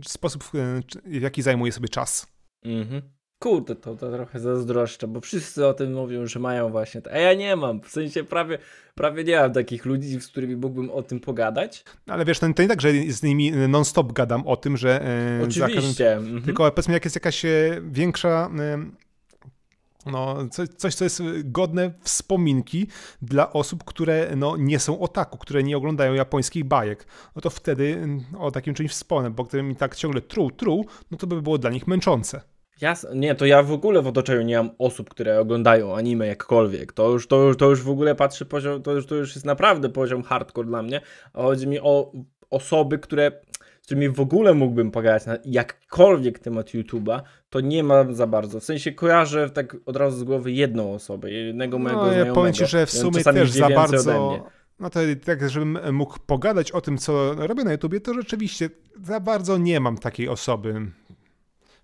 sposób, w jaki zajmuje sobie czas. Mhm. Kurde, to, to trochę zazdroszczę, bo wszyscy o tym mówią, że mają właśnie A ja nie mam, w sensie prawie, prawie nie mam takich ludzi, z którymi mógłbym o tym pogadać. No, ale wiesz, to nie, tak, że z nimi non-stop gadam o tym, że... E, Oczywiście. Zakaz, mhm. Tylko powiedzmy, jak jest jakaś e, większa... E, no, coś, coś, co jest y, godne wspominki dla osób, które no, nie są otaku, które nie oglądają japońskich bajek. No to wtedy mm, o takim czymś wspomnę, bo gdybym mi tak ciągle truł, truł, no to by było dla nich męczące. Jasne, nie, to ja w ogóle w otoczeniu nie mam osób, które oglądają anime jakkolwiek. To już, to już, to już w ogóle patrzy poziom, to już, to już jest naprawdę poziom hardcore dla mnie. A chodzi mi o osoby, które którymi w ogóle mógłbym pogadać na jakkolwiek temat YouTube'a, to nie mam za bardzo. W sensie kojarzę tak od razu z głowy jedną osobę, jednego no, mojego no, ja znajomego. Powiem ci, że w sumie też za bardzo... No to tak, żebym mógł pogadać o tym, co robię na YouTubie, to rzeczywiście za bardzo nie mam takiej osoby.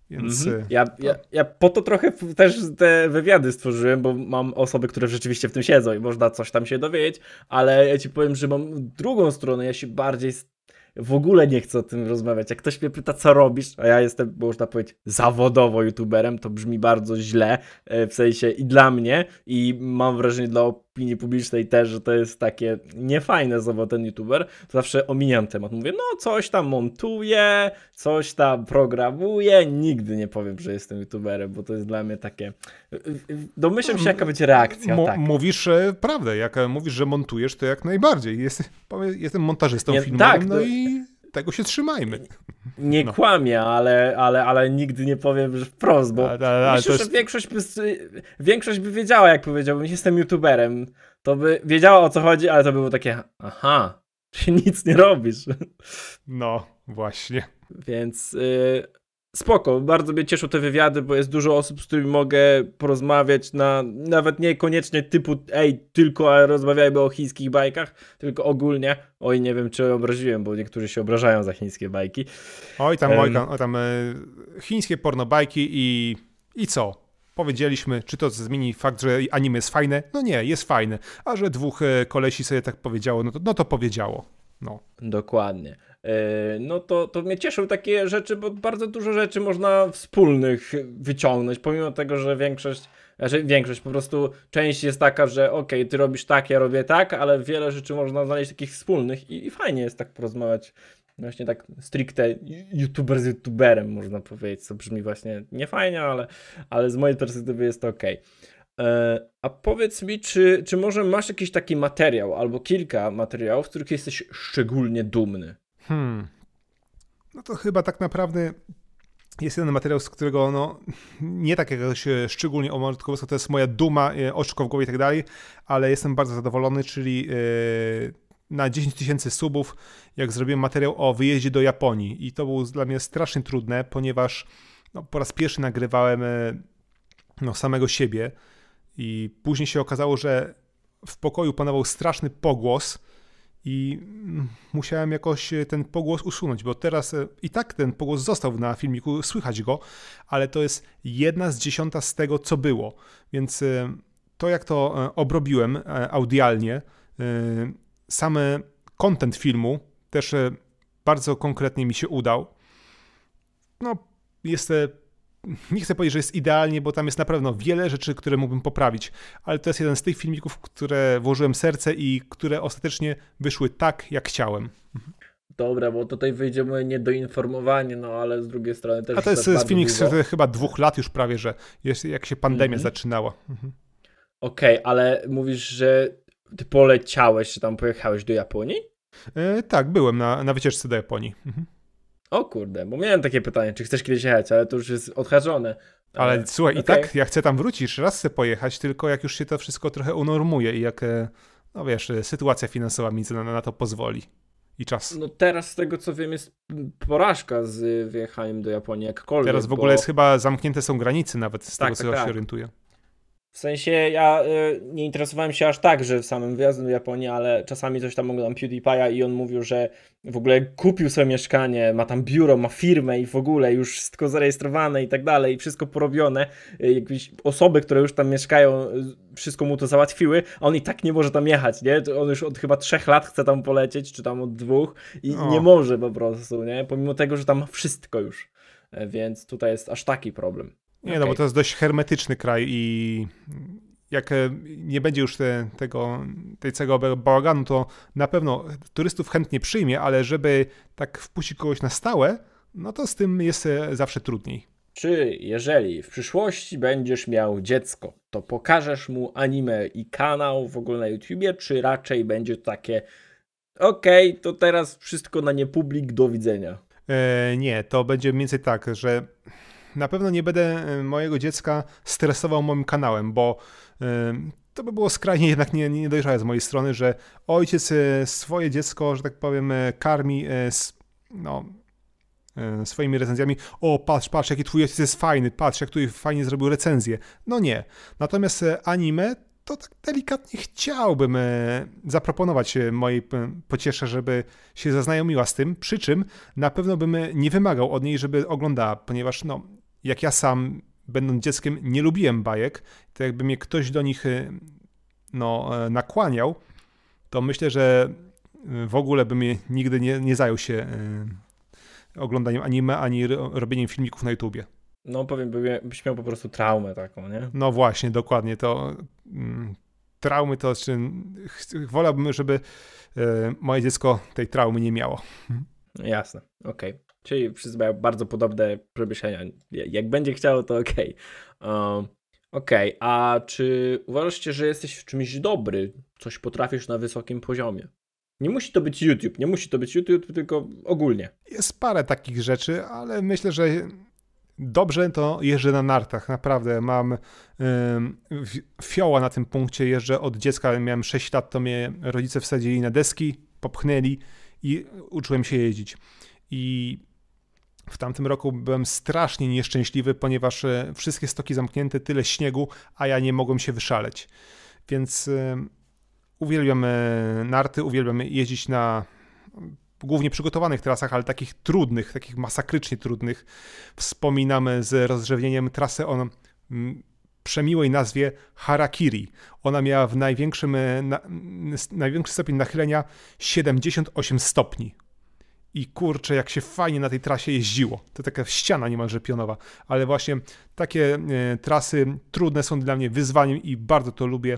Więc... Mm -hmm. ja, ja, ja, po to trochę też te wywiady stworzyłem, bo mam osoby, które rzeczywiście w tym siedzą i można coś tam się dowiedzieć, ale ja ci powiem, że mam drugą stronę. Ja się bardziej w ogóle nie chcę o tym rozmawiać. Jak ktoś mnie pyta, co robisz, a ja jestem, można powiedzieć, zawodowo youtuberem, to brzmi bardzo źle, e, w sensie i dla mnie, i mam wrażenie dla opinii publicznej też, że to jest takie niefajne znowu ten youtuber, to zawsze omijam temat. Mówię, no coś tam montuję, coś tam programuję, nigdy nie powiem, że jestem youtuberem, bo to jest dla mnie takie... Domyślam się, jaka będzie reakcja. M- tak. Mówisz e, prawdę, jak e, mówisz, że montujesz, to jak najbardziej. Jest, jestem montażystą nie, filmowym, tak, no to... i tego się trzymajmy. Nie no. kłamie, ale, ale, ale nigdy nie powiem że wprost, bo a, a, a, myślę, jest... że większość by, większość by wiedziała, jak powiedziałbym, jestem youtuberem, to by wiedziała o co chodzi, ale to by było takie, aha, czy nic nie robisz. No, właśnie. Więc... Y spoko, bardzo mnie cieszą te wywiady, bo jest dużo osób, z którymi mogę porozmawiać na nawet niekoniecznie typu ej, tylko rozmawiajmy o chińskich bajkach, tylko ogólnie. Oj, nie wiem, czy obraziłem, bo niektórzy się obrażają za chińskie bajki. Oj, tam, um, oj, tam, oj, tam e, chińskie pornobajki i, i co? powiedzieliśmy, czy to zmieni fakt, że anime jest fajne? No nie, jest fajne. A że dwóch e, kolesi sobie tak powiedziało, no to, no to powiedziało. No. Dokładnie. E, no to, to mnie cieszą takie rzeczy, bo bardzo dużo rzeczy można wspólnych wyciągnąć, pomimo tego, że większość, znaczy większość, po prostu część jest taka, że okej, okay, ty robisz tak, ja robię tak, ale wiele rzeczy można znaleźć takich wspólnych i, i fajnie jest tak porozmawiać właśnie tak stricte youtuber z youtuberem można powiedzieć, co brzmi właśnie niefajnie, ale, ale z mojej perspektywy jest to ok. E, a powiedz mi, czy, czy może masz jakiś taki materiał albo kilka materiałów, z których jesteś szczególnie dumny? Hmm. No to chyba tak naprawdę jest jeden materiał, z którego no, nie tak jakoś szczególnie omarutkowo, to jest moja duma, e, oczko w głowie i tak dalej, ale jestem bardzo zadowolony, czyli e, na 10 tysięcy subów, jak zrobiłem materiał o wyjeździe do Japonii. I to było dla mnie strasznie trudne, ponieważ no, po raz pierwszy nagrywałem e, no, samego siebie i później się okazało, że w pokoju panował straszny pogłos, i musiałem jakoś e, ten pogłos usunąć, bo teraz e, i tak ten pogłos został na filmiku, słychać go, ale to jest jedna z dziesiąta z tego, co było. Więc e, to, jak to obrobiłem audialnie, same content filmu też bardzo konkretnie mi się udał. No, jest nie chcę powiedzieć, że jest idealnie, bo tam jest na pewno wiele rzeczy, które mógłbym poprawić, ale to jest jeden z tych filmików, które włożyłem serce i które ostatecznie wyszły tak, jak chciałem. Dobra, bo tutaj wyjdziemy niedoinformowanie, no ale z drugiej strony też. A to jest, jest tak filmik z chyba dwóch lat już prawie, że jest, jak się pandemia mhm. zaczynała. Mhm. Okej, okay, ale mówisz, że ty poleciałeś, czy tam pojechałeś do Japonii? E, tak, byłem na, na wycieczce do Japonii. Mhm. O kurde, bo miałem takie pytanie, czy chcesz kiedyś jechać, ale to już jest odhaczone. Ale, ale słuchaj, okay. i tak ja chcę tam wrócić, raz chcę pojechać, tylko jak już się to wszystko trochę unormuje i jak, e, no wiesz, e, sytuacja finansowa mi na, na to pozwoli i czas. No teraz z tego co wiem jest porażka z e, wyjechaniem do Japonii jakkolwiek. Teraz w ogóle bo... jest chyba zamknięte są granice nawet z tak, tego co tak. ja się tak. orientuję. W sensie ja y, nie interesowałem się aż tak, że samym wyjazdem do Japonii, ale czasami coś tam oglądam PewDiePie'a i on mówił, że w ogóle kupił sobie mieszkanie, ma tam biuro, ma firmę i w ogóle już wszystko zarejestrowane i tak dalej, i wszystko porobione. E, jakieś osoby, które już tam mieszkają, e, wszystko mu to załatwiły, a on i tak nie może tam jechać, nie? On już od chyba trzech lat chce tam polecieć, czy tam od dwóch i nie może po prostu, nie? Pomimo tego, że tam ma wszystko już. Więc tutaj jest aż taki problem. Nie, okay. no bo to jest dość hermetyczny kraj i jak e, nie będzie już te, tego, tej całego bałaganu, to na pewno turystów chętnie przyjmie, ale żeby tak wpuścić kogoś na stałe, no to z tym jest e, zawsze trudniej. Czy jeżeli w przyszłości będziesz miał dziecko, to pokażesz mu anime i kanał w ogóle na YouTubie, czy raczej będzie to takie okej, okay, to teraz wszystko na publik, do widzenia? E, nie, to będzie mniej więcej tak, że na pewno nie będę y, mojego dziecka stresował moim kanałem, bo y, to by było skrajnie jednak nie, niedojrzałe z mojej strony, że ojciec y, swoje dziecko, że tak powiem, karmi no, swoimi recenzjami. O, patrz, patrz, jaki twój ojciec jest fajny, patrz, jak tu fajnie zrobił recenzję. No nie. Natomiast anime to tak delikatnie chciałbym zaproponować mojej pociesze, żeby się zaznajomiła z tym, przy czym na pewno bym nie wymagał od niej, żeby oglądała, ponieważ no, jak ja sam, będąc dzieckiem, nie lubiłem bajek, to jakby mnie ktoś do nich y, no, e, nakłaniał, to myślę, że y, w ogóle bym nigdy nie, nie zajął się y, oglądaniem anime, ani robieniem filmików na YouTubie. No powiem, byś miał po prostu traumę taką, nie? No właśnie, dokładnie. To mm, traumy to, czy wolałbym, żeby y, moje dziecko tej traumy nie miało. Jasne, okej. Okay. Czyli wszyscy mają bardzo podobne przemyślenia. Jak będzie chciało, to okej. Okay. Um, okej, okay. a czy uważasz, że jesteś w czymś dobry? Coś potrafisz na wysokim poziomie? Nie musi to być YouTube, nie musi to być YouTube, tylko ogólnie. Jest parę takich rzeczy, ale myślę, że dobrze to jeżdżę na nartach. Naprawdę mam fioła na tym punkcie. Jeżdżę od dziecka, miałem 6 lat, to mnie rodzice wsadzili na deski, popchnęli i uczyłem się jeździć. I w tamtym roku byłem strasznie nieszczęśliwy, ponieważ e, wszystkie stoki zamknięte, tyle śniegu, a ja nie mogłem się wyszaleć. Więc e, uwielbiam e, narty, uwielbiam jeździć na mm, głównie przygotowanych trasach, ale takich trudnych, takich masakrycznie trudnych. Wspominamy z rozrzewnieniem trasę o mm, przemiłej nazwie Harakiri. Ona miała w największym, na, największy stopień nachylenia 78 stopni i kurczę, jak się fajnie na tej trasie jeździło. To taka ściana niemalże pionowa, ale właśnie takie e, trasy trudne są dla mnie wyzwaniem i bardzo to lubię.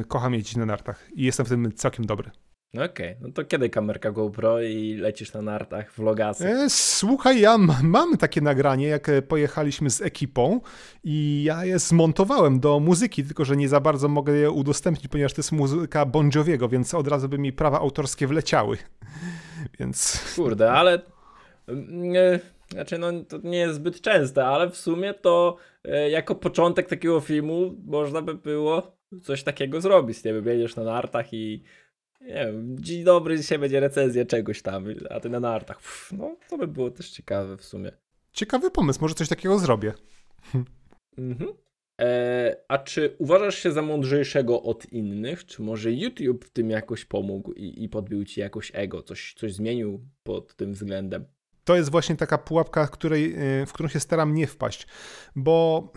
E, kocham jeździć na nartach i jestem w tym całkiem dobry. No okej, okay. no to kiedy kamerka GoPro i lecisz na nartach, vlogasy? E, słuchaj, ja mam takie nagranie, jak e, pojechaliśmy z ekipą i ja je zmontowałem do muzyki, tylko że nie za bardzo mogę je udostępnić, ponieważ to jest muzyka Bon więc od razu by mi prawa autorskie wleciały więc... Kurde, ale... Mm, e, znaczy, no to nie jest zbyt częste, ale w sumie to e, jako początek takiego filmu można by było coś takiego zrobić. Nie wiem, jedziesz na nartach i nie wiem, dzień dobry, dzisiaj będzie recenzja czegoś tam, a ty na nartach. Pff, no, to by było też ciekawe w sumie. Ciekawy pomysł, może coś takiego zrobię. Mhm. E, a czy uważasz się za mądrzejszego od innych? Czy może YouTube w tym jakoś pomógł i, i podbił ci jakoś ego? Coś, coś zmienił pod tym względem? To jest właśnie taka pułapka, której, e, w którą się staram nie wpaść, bo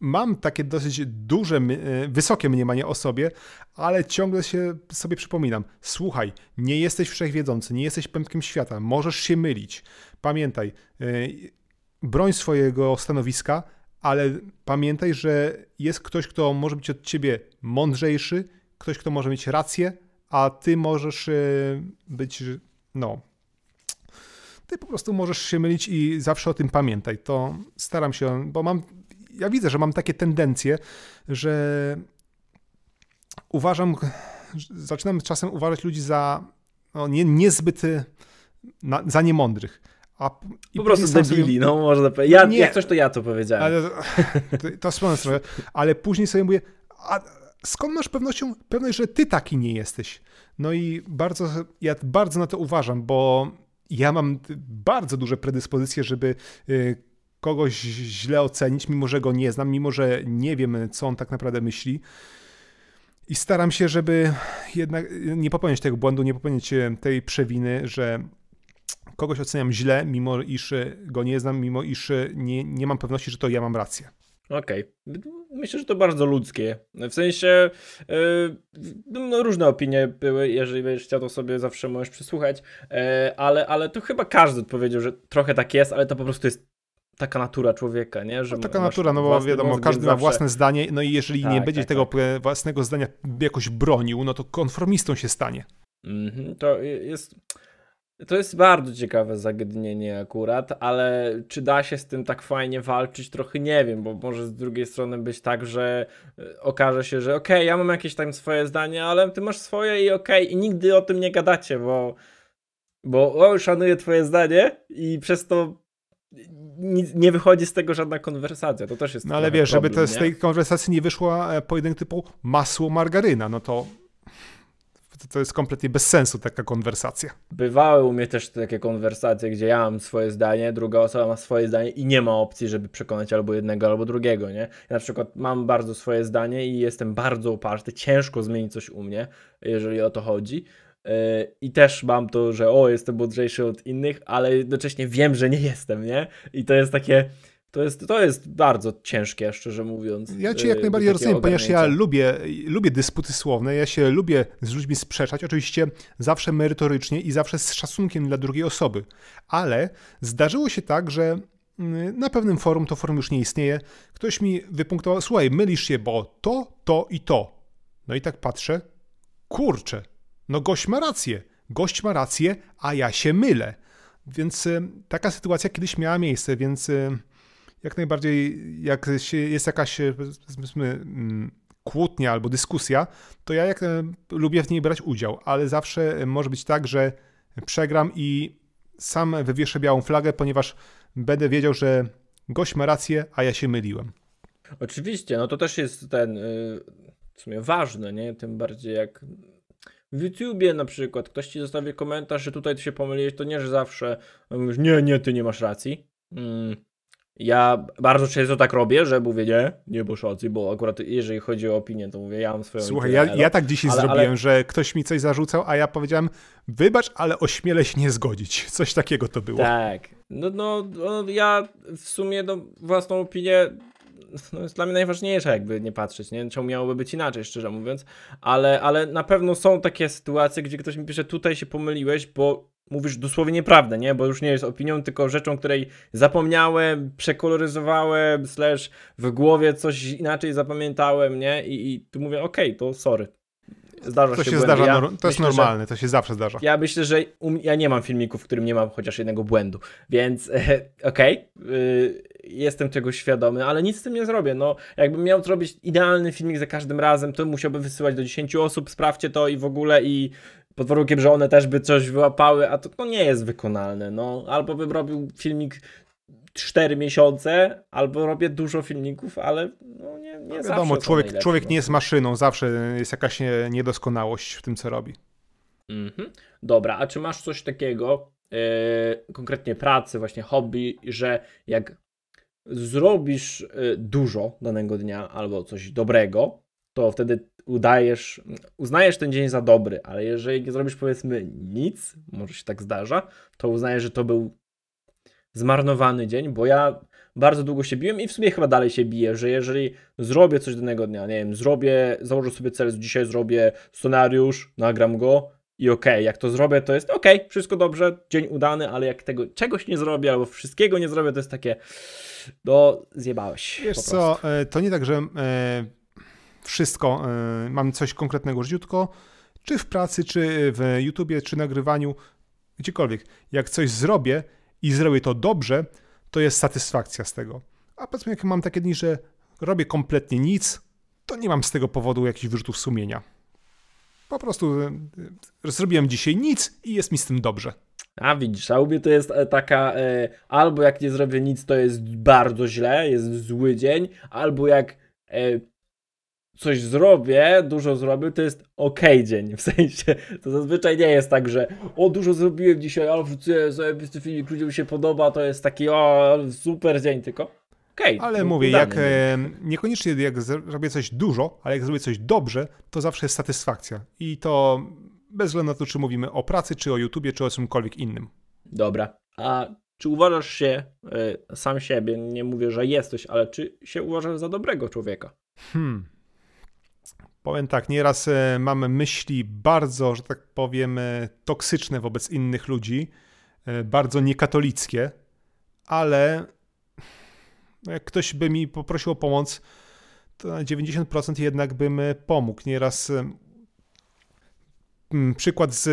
mam takie dosyć duże, e, wysokie mniemanie o sobie, ale ciągle się sobie przypominam. Słuchaj, nie jesteś wszechwiedzący, nie jesteś pępkiem świata, możesz się mylić. Pamiętaj, broń swojego stanowiska, ale pamiętaj, że jest ktoś, kto może być od ciebie mądrzejszy, ktoś, kto może mieć rację, a ty możesz e, być, no, ty po prostu możesz się mylić i zawsze o tym pamiętaj. To staram się, bo mam, ja widzę, że mam takie tendencje, że uważam, zaczynam czasem uważać ludzi za no, nie, niezbyt e, na, za niemądrych. A, po prostu debili, sobie... no można powiedzieć. Ja, nie, jak coś to ja to powiedziałem. Ale, to, to sponsor, ale później sobie mówię, a skąd masz pewnością, pewność, że ty taki nie jesteś? No i bardzo, ja bardzo na to uważam, bo ja mam bardzo duże predyspozycje, żeby y, kogoś źle ocenić, mimo że go nie znam, mimo że nie wiem, co on tak naprawdę myśli. I staram się, żeby jednak nie popełnić tego błędu, nie popełnić y, tej przewiny, że kogoś oceniam źle, mimo iż y, go nie znam, mimo iż y, nie, nie mam pewności, że to ja mam rację. Okej. Okay. Myślę, że to bardzo ludzkie. W sensie yy, no, różne opinie były, jeżeli będziesz chciał, to sobie zawsze możesz przysłuchać, yy, ale, ale tu chyba każdy odpowiedział, że trochę tak jest, ale to po prostu jest taka natura człowieka, nie? Że no, taka natura, no bo wiadomo, mózg, każdy ma zawsze... własne zdanie, no i jeżeli tak, nie będzie tak, tego tak. własnego zdania jakoś bronił, no to konformistą się stanie. Mm -hmm, to jest to jest bardzo ciekawe zagadnienie akurat, ale czy da się z tym tak fajnie walczyć, trochę nie wiem, bo może z drugiej strony być tak, że e, okaże się, że okej, okay, ja mam jakieś tam swoje zdanie, ale ty masz swoje i okej, okay, i nigdy o tym nie gadacie, bo, bo o, szanuję twoje zdanie i przez to nic, nie wychodzi z tego żadna konwersacja. To też jest. No ale wiesz, problem, żeby te, z tej konwersacji nie wyszła e, pojedynek typu masło margaryna, no to to, to jest kompletnie bez sensu taka konwersacja. Bywały u mnie też takie konwersacje, gdzie ja mam swoje zdanie, druga osoba ma swoje zdanie i nie ma opcji, żeby przekonać albo jednego, albo drugiego, nie? Ja na przykład mam bardzo swoje zdanie i jestem bardzo uparty, ciężko zmienić coś u mnie, jeżeli o to chodzi. Yy, I też mam to, że o, jestem mądrzejszy od innych, ale jednocześnie wiem, że nie jestem, nie? I to jest takie to jest, to jest bardzo ciężkie, szczerze mówiąc. Ja cię jak y, najbardziej rozumiem, ponieważ ja lubię, lubię dysputy słowne, ja się lubię z ludźmi sprzeczać, oczywiście zawsze merytorycznie i zawsze z szacunkiem dla drugiej osoby, ale zdarzyło się tak, że mm, na pewnym forum, to forum już nie istnieje, ktoś mi wypunktował, słuchaj, mylisz się, bo to, to i to. No i tak patrzę, kurczę, no gość ma rację, gość ma rację, a ja się mylę. Więc y, taka sytuacja kiedyś miała miejsce, więc y, jak najbardziej, jak jest jakaś e, powiedzmy, mm, kłótnia albo dyskusja, to ja jak e, lubię w niej brać udział, ale zawsze może być tak, że przegram i sam wywieszę białą flagę, ponieważ będę wiedział, że gość ma rację, a ja się myliłem. Oczywiście, no to też jest ten e, w sumie ważne, nie? Tym bardziej jak w YouTubie na przykład ktoś ci zostawi komentarz, że tutaj ty się pomyliłeś, to nie, że zawsze mówisz, nie, nie, ty nie masz racji. Mm, ja bardzo często tak robię, że mówię nie, nie bo bo akurat jeżeli chodzi o opinię, to mówię, ja mam swoją Słuchaj, ja, ja, no, tak dzisiaj ale, zrobiłem, ale... że ktoś mi coś zarzucał, a ja powiedziałem, wybacz, ale ośmielę się nie zgodzić. Coś takiego to było. Tak. No, no, no ja w sumie no, własną opinię no, jest dla mnie najważniejsza, jakby nie patrzeć, nie? Czemu miałoby być inaczej, szczerze mówiąc, ale, ale na pewno są takie sytuacje, gdzie ktoś mi pisze, tutaj się pomyliłeś, bo mówisz dosłownie nieprawdę, nie? Bo już nie jest opinią, tylko rzeczą, której zapomniałem, przekoloryzowałem, slash w głowie coś inaczej zapamiętałem, nie? I, i tu mówię, okej, okay, to sorry. Zdarza to się, się zdarza, ja to myślę, jest normalne, że, to się zawsze zdarza. Ja myślę, że um, ja nie mam filmiku, w którym nie mam chociaż jednego błędu, więc e, okej, okay, jestem tego świadomy, ale nic z tym nie zrobię. No, jakbym miał zrobić idealny filmik za każdym razem, to musiałbym wysyłać do 10 osób, sprawdźcie to i w ogóle i pod warunkiem, że one też by coś wyłapały, a to no, nie jest wykonalne. No. Albo bym robił filmik 4 miesiące, albo robię dużo filmików, ale no nie, nie no wiadomo, człowiek, człowiek no. nie jest maszyną, zawsze jest jakaś niedoskonałość w tym, co robi. Mhm. Dobra, a czy masz coś takiego, yy, konkretnie pracy, właśnie hobby, że jak zrobisz e, dużo danego dnia albo coś dobrego, to wtedy udajesz, uznajesz ten dzień za dobry, ale jeżeli nie zrobisz powiedzmy nic, może się tak zdarza, to uznajesz, że to był zmarnowany dzień, bo ja bardzo długo się biłem i w sumie chyba dalej się biję, że jeżeli zrobię coś danego dnia, nie wiem, zrobię, założę sobie cel, dzisiaj zrobię scenariusz, nagram go i okej, okay, jak to zrobię, to jest okej, okay, wszystko dobrze, dzień udany, ale jak tego czegoś nie zrobię albo wszystkiego nie zrobię, to jest takie, do no, zjebałeś. Wiesz co, e, to nie tak, że e, wszystko, e, mam coś konkretnego życiutko, czy w pracy, czy w YouTubie, czy nagrywaniu, gdziekolwiek. Jak coś zrobię i zrobię to dobrze, to jest satysfakcja z tego. A powiedzmy, jak mam takie dni, że robię kompletnie nic, to nie mam z tego powodu jakichś wyrzutów sumienia. Po prostu e, e, zrobiłem dzisiaj nic i jest mi z tym dobrze. A widzisz, a u mnie to jest taka, albo jak nie zrobię nic, to jest bardzo źle, jest zły dzień, albo jak coś zrobię, dużo zrobię, to jest okej okay dzień, w sensie, to zazwyczaj nie jest tak, że o, dużo zrobiłem dzisiaj, ale wrzuciłem zajebisty filmik, ludziom się podoba, to jest taki o, super dzień, tylko okej. Okay, ale no, mówię, jak e, niekoniecznie jak zrobię coś dużo, ale jak zrobię coś dobrze, to zawsze jest satysfakcja i to bez względu na to, czy mówimy o pracy, czy o YouTubie, czy o czymkolwiek innym. Dobra, a czy uważasz się y, sam siebie, nie mówię, że jesteś, ale czy się uważasz za dobrego człowieka? Hmm, Powiem tak, nieraz e, mamy myśli bardzo, że tak powiem, e, toksyczne wobec innych ludzi, e, bardzo niekatolickie, ale jak ktoś by mi poprosił o pomoc, to na 90% jednak bym pomógł. Nieraz przykład z,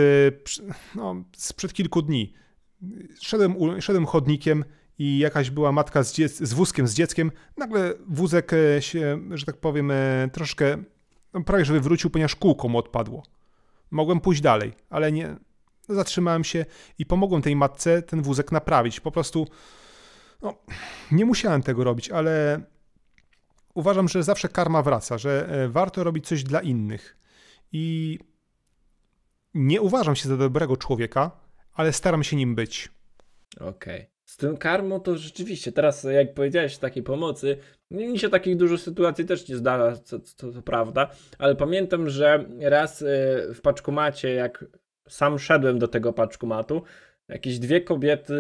no, sprzed kilku dni. Szedłem, szedłem chodnikiem i jakaś była matka z, dziec- z wózkiem, z dzieckiem. Nagle wózek się, że tak powiem, troszkę no, prawie że wywrócił, ponieważ kółko mu odpadło. Mogłem pójść dalej, ale nie. No, zatrzymałem się i pomogłem tej matce ten wózek naprawić. Po prostu no, nie musiałem tego robić, ale uważam, że zawsze karma wraca, że e, warto robić coś dla innych. I nie uważam się za dobrego człowieka, ale staram się nim być. Okej. Okay. Z tym karmą to rzeczywiście, teraz jak powiedziałeś, takiej pomocy, mi się takich dużo sytuacji też nie zdarza, co, co, co prawda, ale pamiętam, że raz y, w paczkomacie, jak sam szedłem do tego paczkomatu, jakieś dwie kobiety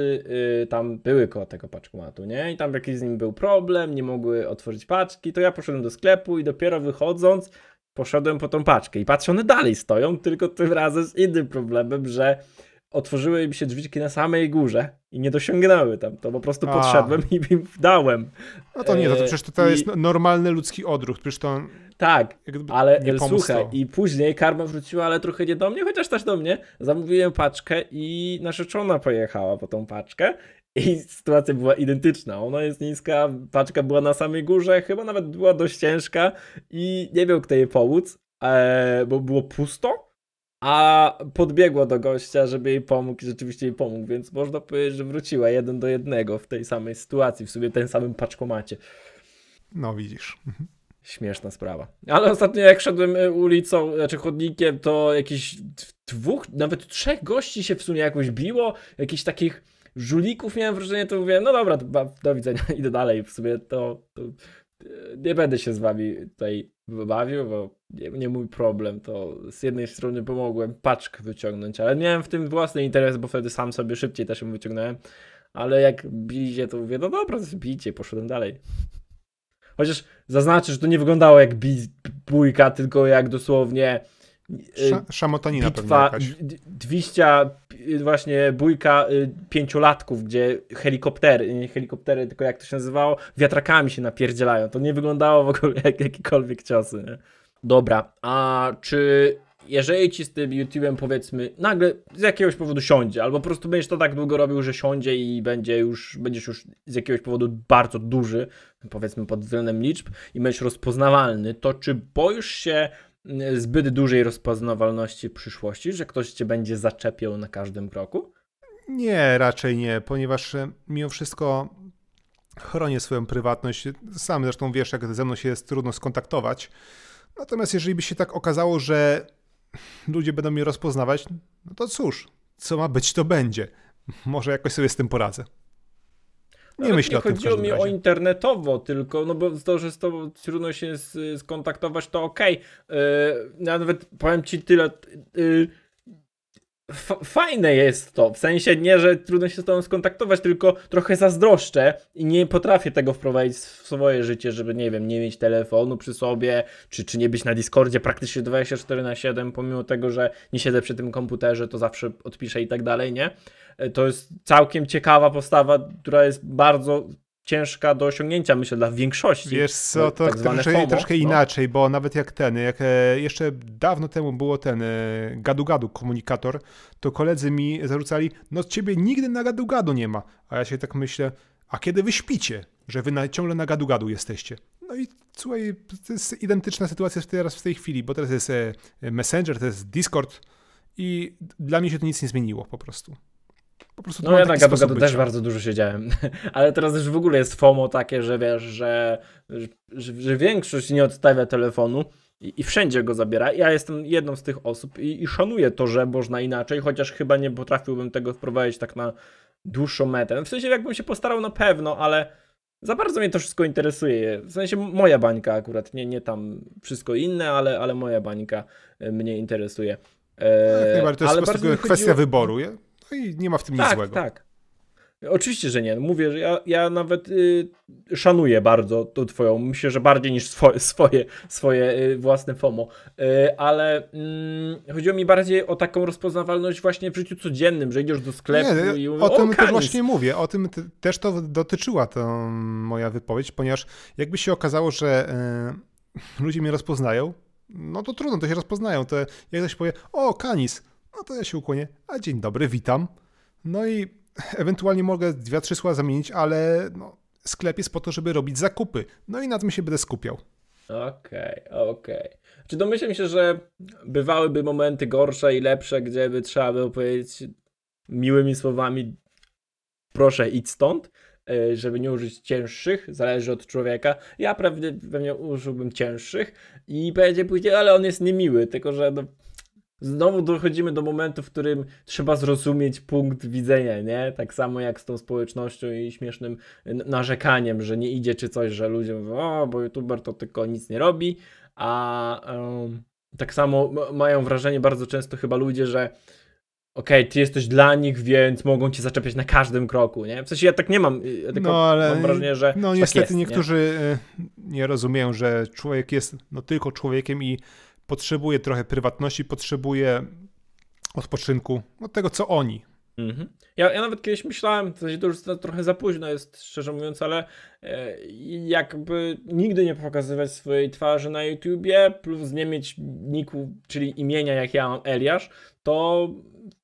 y, tam były koło tego paczkomatu, nie? I tam jakiś z nim był problem, nie mogły otworzyć paczki, to ja poszedłem do sklepu i dopiero wychodząc poszedłem po tą paczkę i patrzę, one dalej stoją, tylko tym razem z innym problemem, że otworzyły mi się drzwiczki na samej górze i nie dosiągnęły tam, to po prostu A. podszedłem i im dałem. No to nie, to, to e, przecież to, to I... jest normalny ludzki odruch, przecież to... Tak, ale nie słuchaj, i później karma wróciła, ale trochę nie do mnie, chociaż też do mnie. Zamówiłem paczkę i narzeczona pojechała po tą paczkę i sytuacja była identyczna. Ona jest niska, paczka była na samej górze, chyba nawet była dość ciężka i nie wiem, kto jej pomóc, e, bo było pusto a podbiegła do gościa, żeby jej pomógł i rzeczywiście jej pomógł, więc można powiedzieć, że wróciła jeden do jednego w tej samej sytuacji, w sobie tym samym paczkomacie. No widzisz. Mhm. Śmieszna sprawa. Ale ostatnio jak szedłem e, ulicą, znaczy chodnikiem, to jakieś dwóch, nawet trzech gości się w sumie jakoś biło, jakichś takich żulików miałem wrażenie, to mówię, no dobra, do, widzenia, idę dalej, w sumie to, to nie będę się z wami tutaj bawił, bo nie, nie, mój problem, to z jednej strony pomogłem paczkę wyciągnąć, ale miałem w tym własny interes, bo wtedy sam sobie szybciej też ją wyciągnąłem, ale jak bicie, to mówię, no dobra, to jest bicie, poszedłem dalej. Chociaż zaznaczę, że to nie wyglądało jak bójka, tylko jak dosłownie Y, Sz szamotanina bitwa, pewnie 200, y, właśnie bójka y, pięciolatków, gdzie helikoptery, nie helikoptery, tylko jak to się nazywało, wiatrakami się napierdzielają. To nie wyglądało w ogóle jak jakiekolwiek ciosy. Nie? Dobra, a czy jeżeli ci z tym YouTube'em powiedzmy nagle z jakiegoś powodu siądzie, albo po prostu będziesz to tak długo robił, że siądzie i będzie już, będziesz już z jakiegoś powodu bardzo duży, powiedzmy pod względem liczb i będziesz rozpoznawalny, to czy boisz się zbyt dużej rozpoznawalności przyszłości, że ktoś cię będzie zaczepiał na każdym kroku? Nie, raczej nie, ponieważ e, mimo wszystko chronię swoją prywatność. Sam zresztą wiesz, jak ze mną się jest trudno skontaktować. Natomiast jeżeli by się tak okazało, że ludzie będą mnie rozpoznawać, no to cóż, co ma być, to będzie. Może jakoś sobie z tym poradzę. Nie Nawet myślę nie o tym. Chodziło mi razie. o internetowo tylko, no bo to, że z tobą trudno się skontaktować, to okej. Okay. E, yy, nawet powiem ci tyle. Yy, fajne jest to. W sensie nie, że trudno się z tobą skontaktować, tylko trochę zazdroszczę i nie potrafię tego wprowadzić w swoje życie, żeby nie wiem, nie mieć telefonu przy sobie, czy, czy nie być na Discordzie praktycznie 24 na 7, pomimo tego, że nie siedzę przy tym komputerze, to zawsze odpiszę i tak dalej, nie? E, to jest całkiem ciekawa postawa, która jest bardzo ciężka do osiągnięcia, myślę, dla większości. Wiesz co, no, to tak zwane troszkę, FOMO, troszkę no. inaczej, bo nawet jak ten, jak e, jeszcze dawno temu było ten e, gadu-gadu komunikator, to koledzy mi zarzucali, no ciebie nigdy na gadu-gadu nie ma. A ja się tak myślę, a kiedy wy śpicie, że wy na, ciągle na gadu-gadu jesteście? No i słuchaj, to jest identyczna sytuacja teraz w tej chwili, bo teraz jest e, Messenger, to jest Discord i dla mnie się to nic nie zmieniło po prostu. Po prostu no ja na gadu, też bardzo dużo siedziałem, ale teraz już w ogóle jest FOMO takie, że wiesz, że, że, że większość nie odstawia telefonu, i, i, wszędzie go zabiera. Ja jestem jedną z tych osób i, i, szanuję to, że można inaczej, chociaż chyba nie potrafiłbym tego wprowadzić tak na dłuższą metę. W sensie jakbym się postarał na pewno, ale za bardzo mnie to wszystko interesuje. W sensie moja bańka akurat, nie, nie tam wszystko inne, ale, ale moja bańka e, mnie interesuje. E, no, jak najbardziej, to jest ale po prostu kwestia chodziło... wyboru. Je? No i nie ma w tym tak, nic złego. Tak, Oczywiście, że nie. Mówię, że ja, ja nawet y, szanuję bardzo tą twoją, myślę, że bardziej niż swoje, swoje, swoje y, własne FOMO, y, ale mm, chodziło mi bardziej o taką rozpoznawalność właśnie w życiu codziennym, że idziesz do sklepu nie, i mówisz, o, o tym też właśnie mówię, o tym też to dotyczyła ta moja wypowiedź, ponieważ jakby się okazało, że y, ludzie mnie rozpoznają, no to trudno, to się rozpoznają. To jak ktoś powie, o, kanis, no to ja się ukłonię. A dzień dobry, witam. No i ewentualnie mogę dwie trzy słowa zamienić, ale no, sklep jest po to, żeby robić zakupy. No i na tym się będę skupiał. Okej, okay, okej. Okay. Czy domyślam się, że bywałyby momenty gorsze i lepsze, gdzie by trzeba było powiedzieć miłymi słowami proszę idź stąd, y, żeby nie użyć cięższych, zależy od człowieka. Ja prawdopodobnie użyłbym cięższych i będzie później, ale on jest niemiły, tylko że no, Znowu dochodzimy do momentu, w którym trzeba zrozumieć punkt widzenia, nie? Tak samo jak z tą społecznością i śmiesznym narzekaniem, że nie idzie czy coś, że ludzie mówią, o, bo youtuber to tylko nic nie robi, a um, tak samo mają wrażenie bardzo często chyba ludzie, że okej, okay, ty jesteś dla nich, więc mogą cię zaczepiać na każdym kroku, nie? W sensie ja tak nie mam, y, ja tylko no, ale, mam wrażenie, że No tak niestety jest, niektórzy nie? Y, nie? rozumieją, że człowiek jest no tylko człowiekiem i potrzebuje trochę prywatności, potrzebuje odpoczynku, od no, tego co oni. Mhm. Ja, ja nawet kiedyś myślałem, to, to już trochę za późno jest, szczerze mówiąc, ale e, jakby nigdy nie pokazywać swojej twarzy na YouTubie, plus nie mieć niku, czyli imienia, jak ja mam Eliasz, to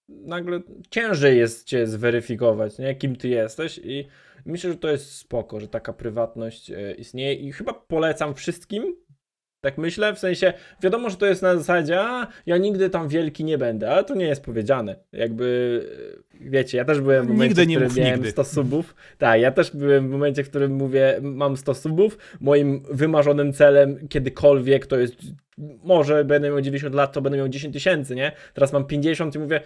nagle ciężej jest cię zweryfikować, nie? kim ty jesteś i myślę, że to jest spoko, że taka prywatność e, istnieje i chyba polecam wszystkim, tak myślę, w sensie wiadomo, że to jest na zasadzie, a ja nigdy tam wielki nie będę, ale to nie jest powiedziane. Jakby, e, wiecie, ja też byłem w momencie, nigdy nie w którym miałem nigdy. 100 subów. Tak, ja też byłem w momencie, w którym mówię, mam 100 subów. Moim wymarzonym celem kiedykolwiek to jest, może będę miał 90 lat, to będę miał 10 tysięcy, nie? Teraz mam 50 i mówię,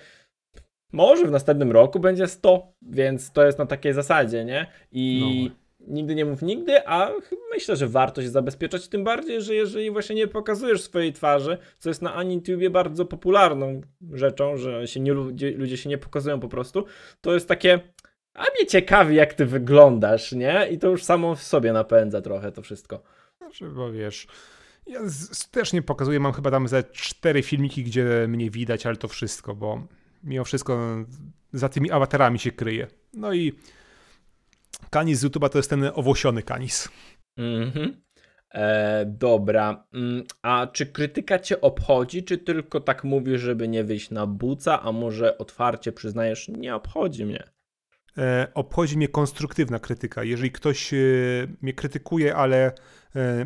może w następnym roku będzie 100, więc to jest na takiej zasadzie, nie? I... No nigdy nie mów nigdy, a myślę, że warto się zabezpieczać, tym bardziej, że jeżeli właśnie nie pokazujesz swojej twarzy, co jest na AniTubie bardzo popularną rzeczą, że się nie, ludzie, ludzie się nie pokazują po prostu, to jest takie a mnie ciekawi jak ty wyglądasz, nie? I to już samo w sobie napędza trochę to wszystko. Znaczy, bo wiesz... Ja z, też nie pokazuję, mam chyba tam ze cztery filmiki, gdzie mnie widać, ale to wszystko, bo mimo wszystko za tymi awaterami się kryje. No i Kanis z YouTube'a to jest ten owłosiony kanis. Mhm. E, dobra. Mm, a czy krytyka cię obchodzi, czy tylko tak mówisz, żeby nie wyjść na buca, a może otwarcie przyznajesz, nie obchodzi mnie? E, obchodzi mnie konstruktywna krytyka. Jeżeli ktoś e, mnie krytykuje, ale e,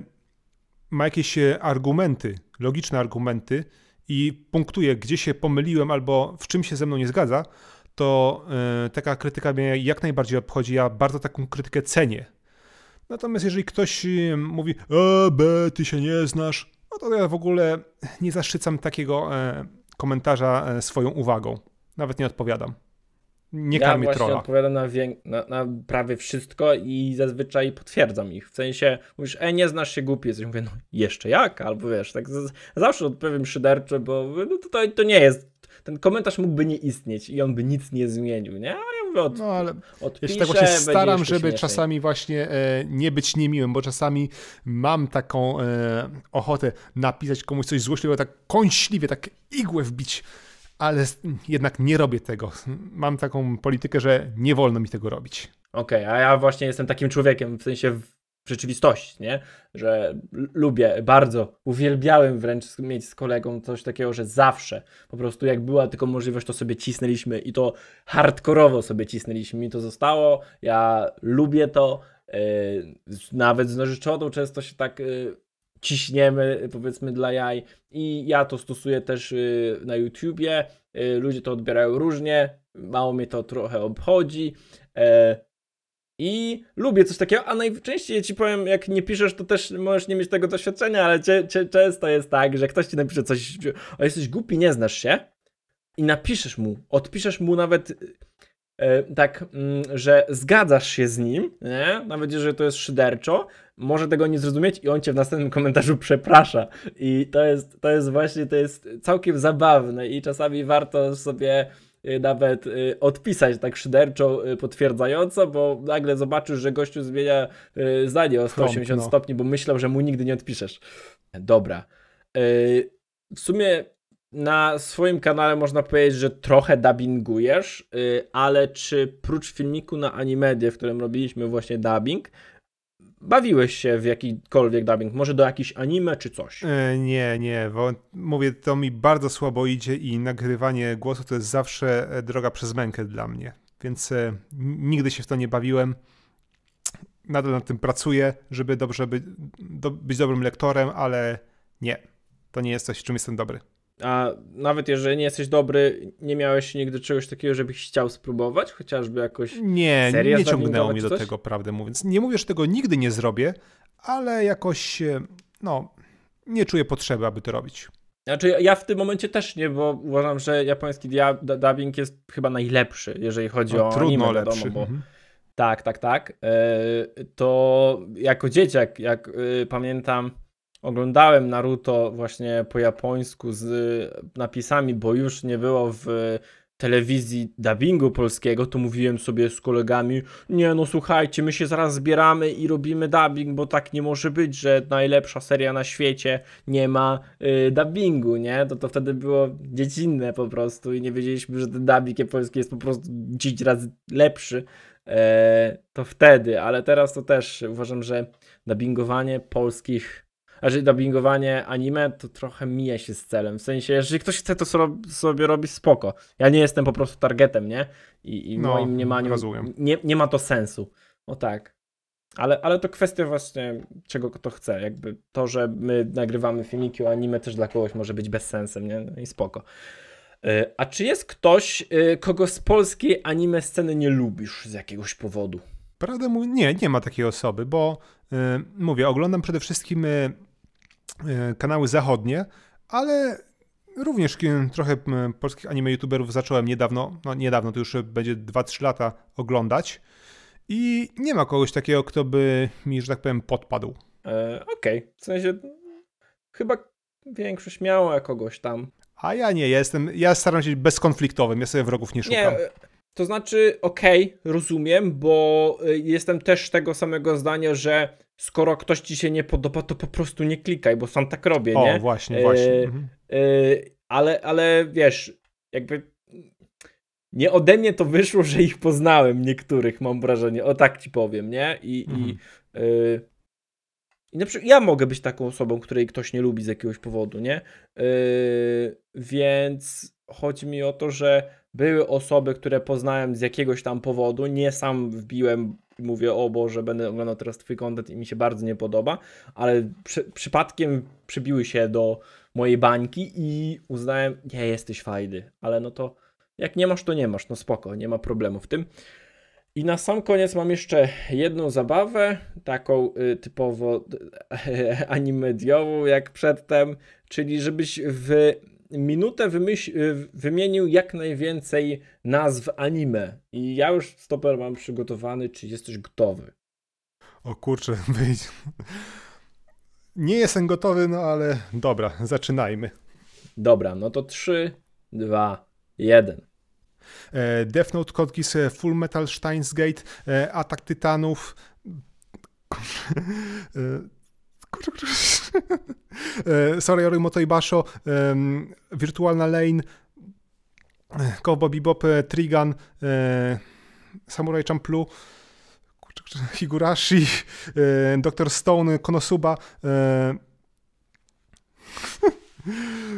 ma jakieś e, argumenty, logiczne argumenty i punktuje, gdzie się pomyliłem albo w czym się ze mną nie zgadza, to e, taka krytyka mnie jak najbardziej obchodzi. Ja bardzo taką krytykę cenię. Natomiast jeżeli ktoś y, mówi, e, B, ty się nie znasz, no to ja w ogóle nie zaszczycam takiego e, komentarza e, swoją uwagą. Nawet nie odpowiadam. Nie ja właśnie trola. odpowiadam na, na, na, prawie wszystko i zazwyczaj potwierdzam ich. W sensie mówisz, e, nie znasz się głupi, jesteś. Mówię, no jeszcze jak? Albo wiesz, tak z, zawsze odpowiem szyderczo, bo no, to, to nie jest ten komentarz mógłby nie istnieć i on by nic nie zmienił, nie? Ale ja mówię, od, no ale odpiszę, ja tak właśnie staram, żeby czasami właśnie e, nie być niemiłym, bo czasami mam taką e, ochotę napisać komuś coś złośliwego, tak kąśliwie, tak igłę wbić, ale jednak nie robię tego. Mam taką politykę, że nie wolno mi tego robić. Okej, okay, a ja właśnie jestem takim człowiekiem, w sensie w rzeczywistości, nie? Że lubię bardzo, uwielbiałem wręcz mieć z kolegą coś takiego, że zawsze po prostu jak była tylko możliwość, to sobie cisnęliśmy i to hardkorowo sobie cisnęliśmy. Mi to zostało, ja lubię to. Yy, nawet z narzeczoną często się tak yy, ciśniemy, e, powiedzmy, dla jaj. I ja to stosuję też yy, na YouTubie. Ludzie to odbierają różnie, mało mnie to trochę obchodzi. I lubię coś takiego, a najczęściej ci powiem, jak nie piszesz, to też możesz nie mieć tego doświadczenia, ale cie, cie, często jest tak, że ktoś ci napisze coś, a jesteś głupi, nie znasz się i napiszesz mu, odpiszesz mu nawet e, tak, mm, że zgadzasz się z nim, nie? nawet jeżeli to jest szyderczo, może tego nie zrozumieć i on cię w następnym komentarzu przeprasza. I to jest, to jest właśnie, to jest całkiem zabawne i czasami warto sobie Y, nawet y, odpisać tak szyderczo, y, potwierdzająco, bo nagle zobaczysz, że gościu zmienia zdanie o 180 no. stopni, bo myślał, że mu nigdy nie odpiszesz. Dobra. W sumie na swoim kanale można powiedzieć, że trochę dubbingujesz, ale czy prócz filmiku na Animedie, w którym robiliśmy właśnie dubbing, bawiłeś się w jakikolwiek dubbing, może do jakiejś anime czy coś? E, nie, nie, bo mówię, to mi bardzo słabo idzie i nagrywanie głosu to jest zawsze e, droga przez mękę dla mnie, więc e, nigdy się w to nie bawiłem. Nadal nad tym pracuję, żeby dobrze do, być dobrym lektorem, ale nie, to nie jest coś, w czym jestem dobry a nawet jeżeli nie jesteś dobry, nie miałeś nigdy czegoś takiego, żebyś chciał spróbować, chociażby jakoś. Nie, nie ciągnęło mnie do tego, prawdę mówiąc. Nie mówię, że tego nigdy nie zrobię, ale jakoś, e, no, nie czuję potrzeby, aby to robić. Znaczy, ja w tym momencie też nie, bo uważam, że japoński dubbing jest chyba najlepszy, jeżeli chodzi no, o trudno anime, lepszy. Wiadomo, bo... Mhm. Tak, tak, tak. E, to jako dzieciak, jak e, pamiętam, Oglądałem Naruto właśnie po japońsku z napisami, bo już nie było w telewizji dubbingu polskiego, to mówiłem sobie z kolegami, nie no słuchajcie, my się zaraz zbieramy i robimy dubbing, bo tak nie może być, że najlepsza seria na świecie nie ma y, dubbingu, nie? To, to wtedy było dziecinne po prostu i nie wiedzieliśmy, że ten dubbing polski jest po prostu 10 razy lepszy, e, to wtedy, ale teraz to też uważam, że dubbingowanie polskich raczej dubbingowanie anime to trochę mija się z celem. W sensie, jeżeli ktoś chce to sobie robić, spoko. Ja nie jestem po prostu targetem, nie? I, i no, moim mniemaniu rozumiem. nie, nie ma to sensu. O no tak. Ale, ale to kwestia właśnie czego to chce. Jakby to, że my nagrywamy filmiki o anime też dla kogoś może być bezsensem, nie? No I spoko. E, a czy jest ktoś, e, kogo z polskiej anime sceny nie lubisz z jakiegoś powodu? Prawdę mówię, nie, nie ma takiej osoby, bo e, mówię, oglądam przede wszystkim y, E, kanały zachodnie, ale również trochę polskich anime youtuberów zacząłem niedawno, no niedawno, to już będzie 2-3 lata oglądać i nie ma kogoś takiego, kto by mi, że tak powiem, podpadł. E, Okej, okay. w sensie chyba większość miała kogoś tam. A ja nie jestem, ja staram się być bezkonfliktowym, ja sobie wrogów nie szukam. Nie, e, to znaczy, okej, okay, rozumiem, bo e, jestem też tego samego zdania, że skoro ktoś ci się nie podoba, to po prostu nie klikaj, bo sam tak robię, o, nie? O, właśnie, e, właśnie. Yy, yy, ale, ale wiesz, jakby nie ode mnie to wyszło, że ich poznałem, niektórych mam wrażenie, o tak ci powiem, nie? I, mhm. i, e, yy, i na przykład ja mogę być taką osobą, której ktoś nie lubi z jakiegoś powodu, nie? więc chodzi mi o to, że były osoby, które poznałem z jakiegoś tam powodu, nie sam wbiłem i mówię, o Boże, będę oglądał teraz Twój content i mi się bardzo nie podoba, ale przy, przypadkiem przybiły się do mojej bańki i uznałem, nie, jesteś fajny, ale no to jak nie masz, to nie masz, no spoko, nie ma problemu w tym. I na sam koniec mam jeszcze jedną zabawę, taką y, typowo animediową jak przedtem, czyli żebyś w minutę y, wymienił jak najwięcej nazw anime. I ja już stoper mam przygotowany, czy jesteś gotowy? O kurczę, wyjdź. Nie jestem gotowy, no ale dobra, zaczynajmy. Dobra, no to 3, 2, 1. Death Note Kodgis, e, Full Metal Steinsgate, e, Atak Tytanów. E, E, sorry, Motoi Basho, um, Wirtualna Lane, e, Cowboy Bebop, e, Trigan, e, Samurai Champloo, Higurashi, e, Dr. Stone, Konosuba. E,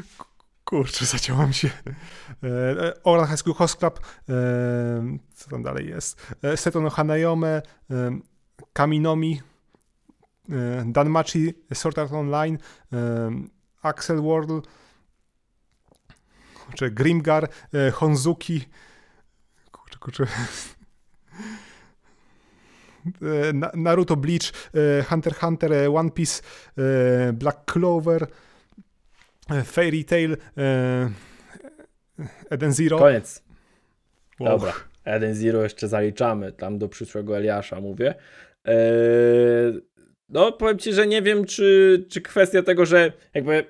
Kurczę, zaciąłem się. E, Oran High School Host Club, e, co tam dalej jest? E, Seton Hanayome, Kaminomi, E, Dan Machi, Sword Art Online, e, Axel World, czy Grimgar, e, Honzuki, kurczę, kurczę. Naruto Bleach, Hunter Hunter, One Piece, Black Clover, Fairy Tail, Eden Zero. Koniec. Wow. Dobra, Eden Zero jeszcze zaliczamy, tam do przyszłego Eliasza mówię. Eee, no, powiem ci, że nie wiem, czy, czy kwestia tego, że jakby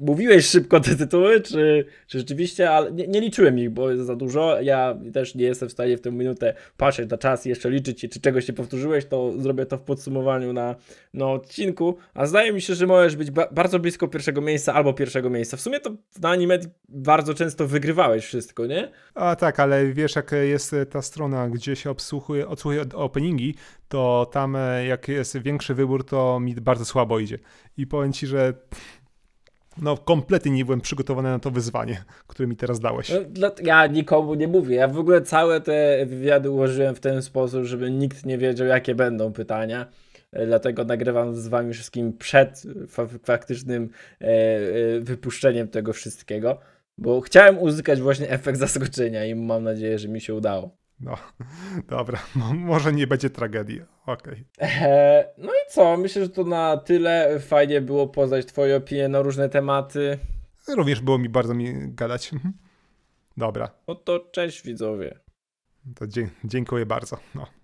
mówiłeś szybko te tytuły, czy, czy rzeczywiście, ale nie, nie, liczyłem ich, bo jest za dużo. Ja też nie jestem w stanie w tę minutę patrzeć na czas i jeszcze liczyć, czy czegoś się powtórzyłeś, to zrobię to w podsumowaniu na, na odcinku. A zdaje mi się, że możesz być ba bardzo blisko pierwszego miejsca albo pierwszego miejsca. W sumie to na anime bardzo często wygrywałeś wszystko, nie? A tak, ale wiesz, jak jest ta strona, gdzie się obsłuchuje, odsłuchuje openingi, to tam e, jak jest większy wybór, to mi bardzo słabo idzie. I powiem ci, że no kompletnie nie byłem przygotowany na to wyzwanie, które mi teraz dałeś. No, ja nikomu nie mówię. Ja w ogóle całe te wywiady ułożyłem w ten sposób, żeby nikt nie wiedział, jakie będą pytania. E, dlatego nagrywam z wami wszystkim przed faktycznym e, e, wypuszczeniem tego wszystkiego, bo chciałem uzyskać właśnie efekt zaskoczenia i mam nadzieję, że mi się udało. No, dobra, no, może nie będzie tragedii. Okej. Okay. E, no i co? Myślę, że to na tyle. Fajnie było poznać Twoje opinie na różne tematy. Również było mi bardzo mi gadać. Mhm. Dobra. No to cześć widzowie. To dziękuję bardzo. No.